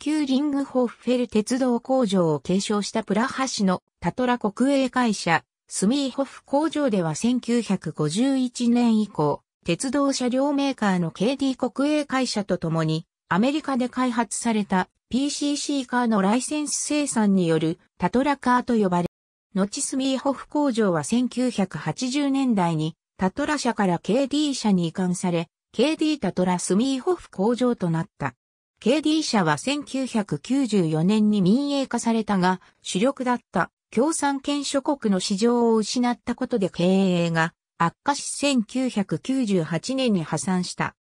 旧リングホッフェル鉄道工場を継承したプラハ市のタトラ国営会社スミーホフ工場では1951年以降、鉄道車両メーカーの KD 国営会社と共に、アメリカで開発された PCC カーのライセンス生産によるタトラカーと呼ばれ、後スミーホフ工場は1980年代にタトラ社から KD 社に移管され、KD タトラスミーホフ工場となった。KD 社は1994年に民営化されたが、主力だった共産権諸国の市場を失ったことで経営が悪化し1998年に破産した。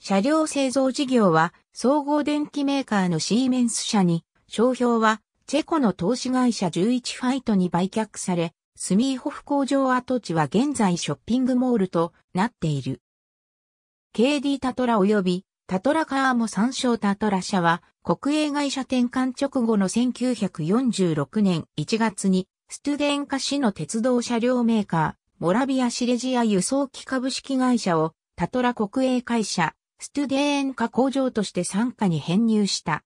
車両製造事業は総合電機メーカーのシーメンス社に、商標はチェコの投資会社11ファイトに売却され、スミーホフ工場跡地は現在ショッピングモールとなっている。KD タトラ及びタトラカーも参照タトラ社は国営会社転換直後の1946年1月に、ストゥデンカ市の鉄道車両メーカー、モラビア・シレジア輸送機株式会社を、タトラ国営会社、ストゥデーン化工場として参加に編入した。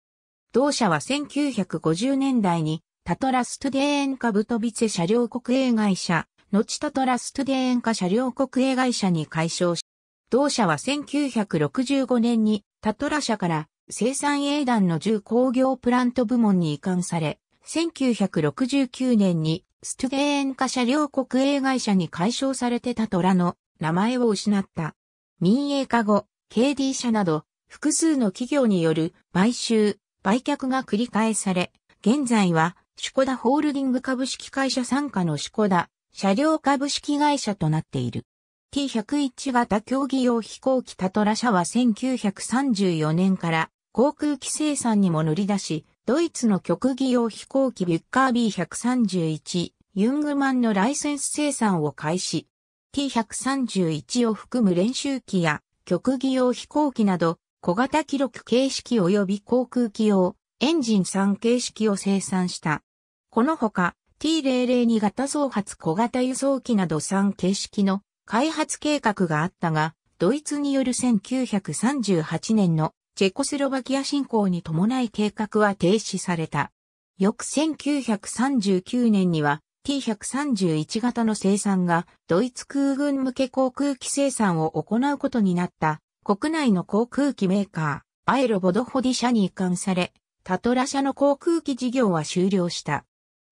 同社は1950年代に、タトラストゥデーン化ブトビツェ車両国営会社、後タトラストゥデーン化車両国営会社に改称し、同社は1965年にタトラ社から生産営団の重工業プラント部門に移管され、1969年にストゥデーン化車両国営会社に解消されてた虎の名前を失った。民営化後、KD 社など複数の企業による買収、売却が繰り返され、現在はシュコダホールディング株式会社傘下のシュコダ車両株式会社となっている。T101 型競技用飛行機タトラ社は1934年から航空機生産にも乗り出し、ドイツの極技用飛行機ビュッカー B131、ユングマンのライセンス生産を開始。T131 を含む練習機や極技用飛行機など小型記録形式及び航空機用エンジン3形式を生産した。このほか T002 型総発小型輸送機など3形式の開発計画があったが、ドイツによる1938年のチェコスロバキア侵攻に伴い計画は停止された。翌1939年には T131 型の生産がドイツ空軍向け航空機生産を行うことになった国内の航空機メーカーアエロボドホディ社に移管されタトラ社の航空機事業は終了した。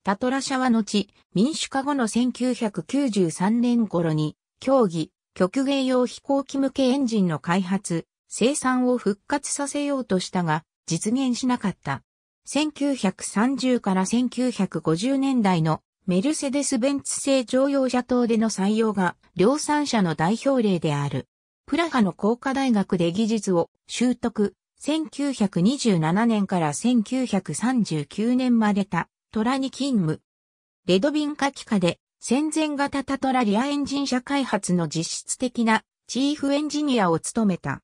タトラ社は後民主化後の1993年頃に競技、極芸用飛行機向けエンジンの開発、生産を復活させようとしたが、実現しなかった。1930から1950年代のメルセデス・ベンツ製乗用車等での採用が量産車の代表例である。プラハの工科大学で技術を習得、1927年から1939年までたトラに勤務。レドビンカ季下で戦前型タトラリアエンジン車開発の実質的なチーフエンジニアを務めた。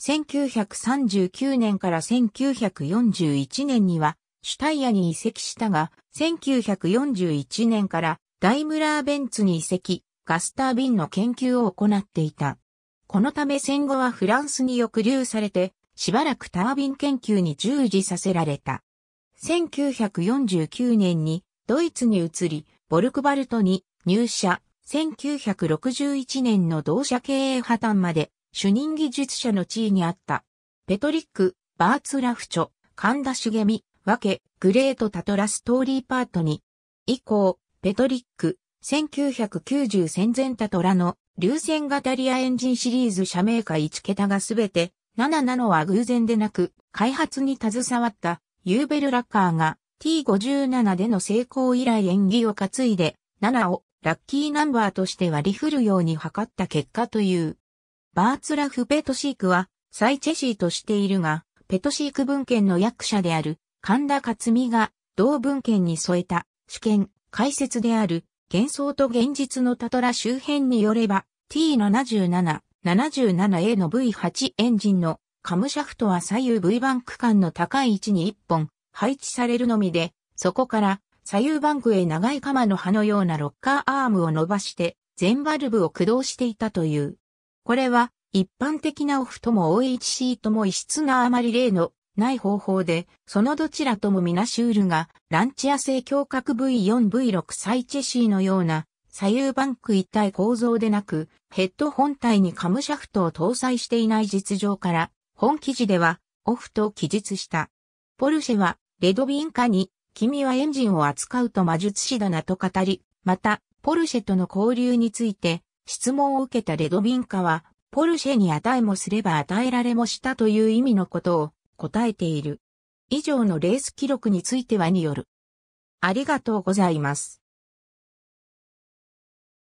1939年から1941年には、シュタイヤに移籍したが、1941年からダイムラーベンツに移籍、ガスタービンの研究を行っていた。このため戦後はフランスに抑留されて、しばらくタービン研究に従事させられた。1949年にドイツに移り、ボルクバルトに入社、1961年の同社経営破綻まで主任技術者の地位にあった。ペトリック、バーツラフチョ、神田茂美、ワケ、グレート・タトラストーリーパートに、以降、ペトリック、1990戦前タトラの流線型リアエンジンシリーズ社名化1桁がすべて、7なのは偶然でなく、開発に携わったユーベル・ラッカーが T57 での成功以来演技を担いで、7をラッキーナンバーとして割り振るように測った結果という。バーツラフ・ペトシークは、サイチェシーとしているが、ペトシーク文献の役者である、神田克美が、同文献に添えた、主見、解説である、幻想と現実のタトラ周辺によれば、T77、77A の V8 エンジンのカムシャフトは左右 V バンク間の高い位置に1本配置されるのみで、そこから左右バンクへ長い鎌の刃のようなロッカーアームを伸ばして、全バルブを駆動していたという。これは一般的なオフとも OHC とも異質なあまり例のない方法で、そのどちらともみなシュールが、ランチア性強郭 V4V6 サイチェシーのような左右バンク一体構造でなく、ヘッド本体にカムシャフトを搭載していない実情から、本記事ではオフと記述した。ポルシェは、レドビンカに、君はエンジンを扱うと魔術師だなと語り、また、ポルシェとの交流について、質問を受けたレドビンカは、ポルシェに与えもすれば与えられもしたという意味のことを答えている。以上のレース記録についてはによる。ありがとうございます。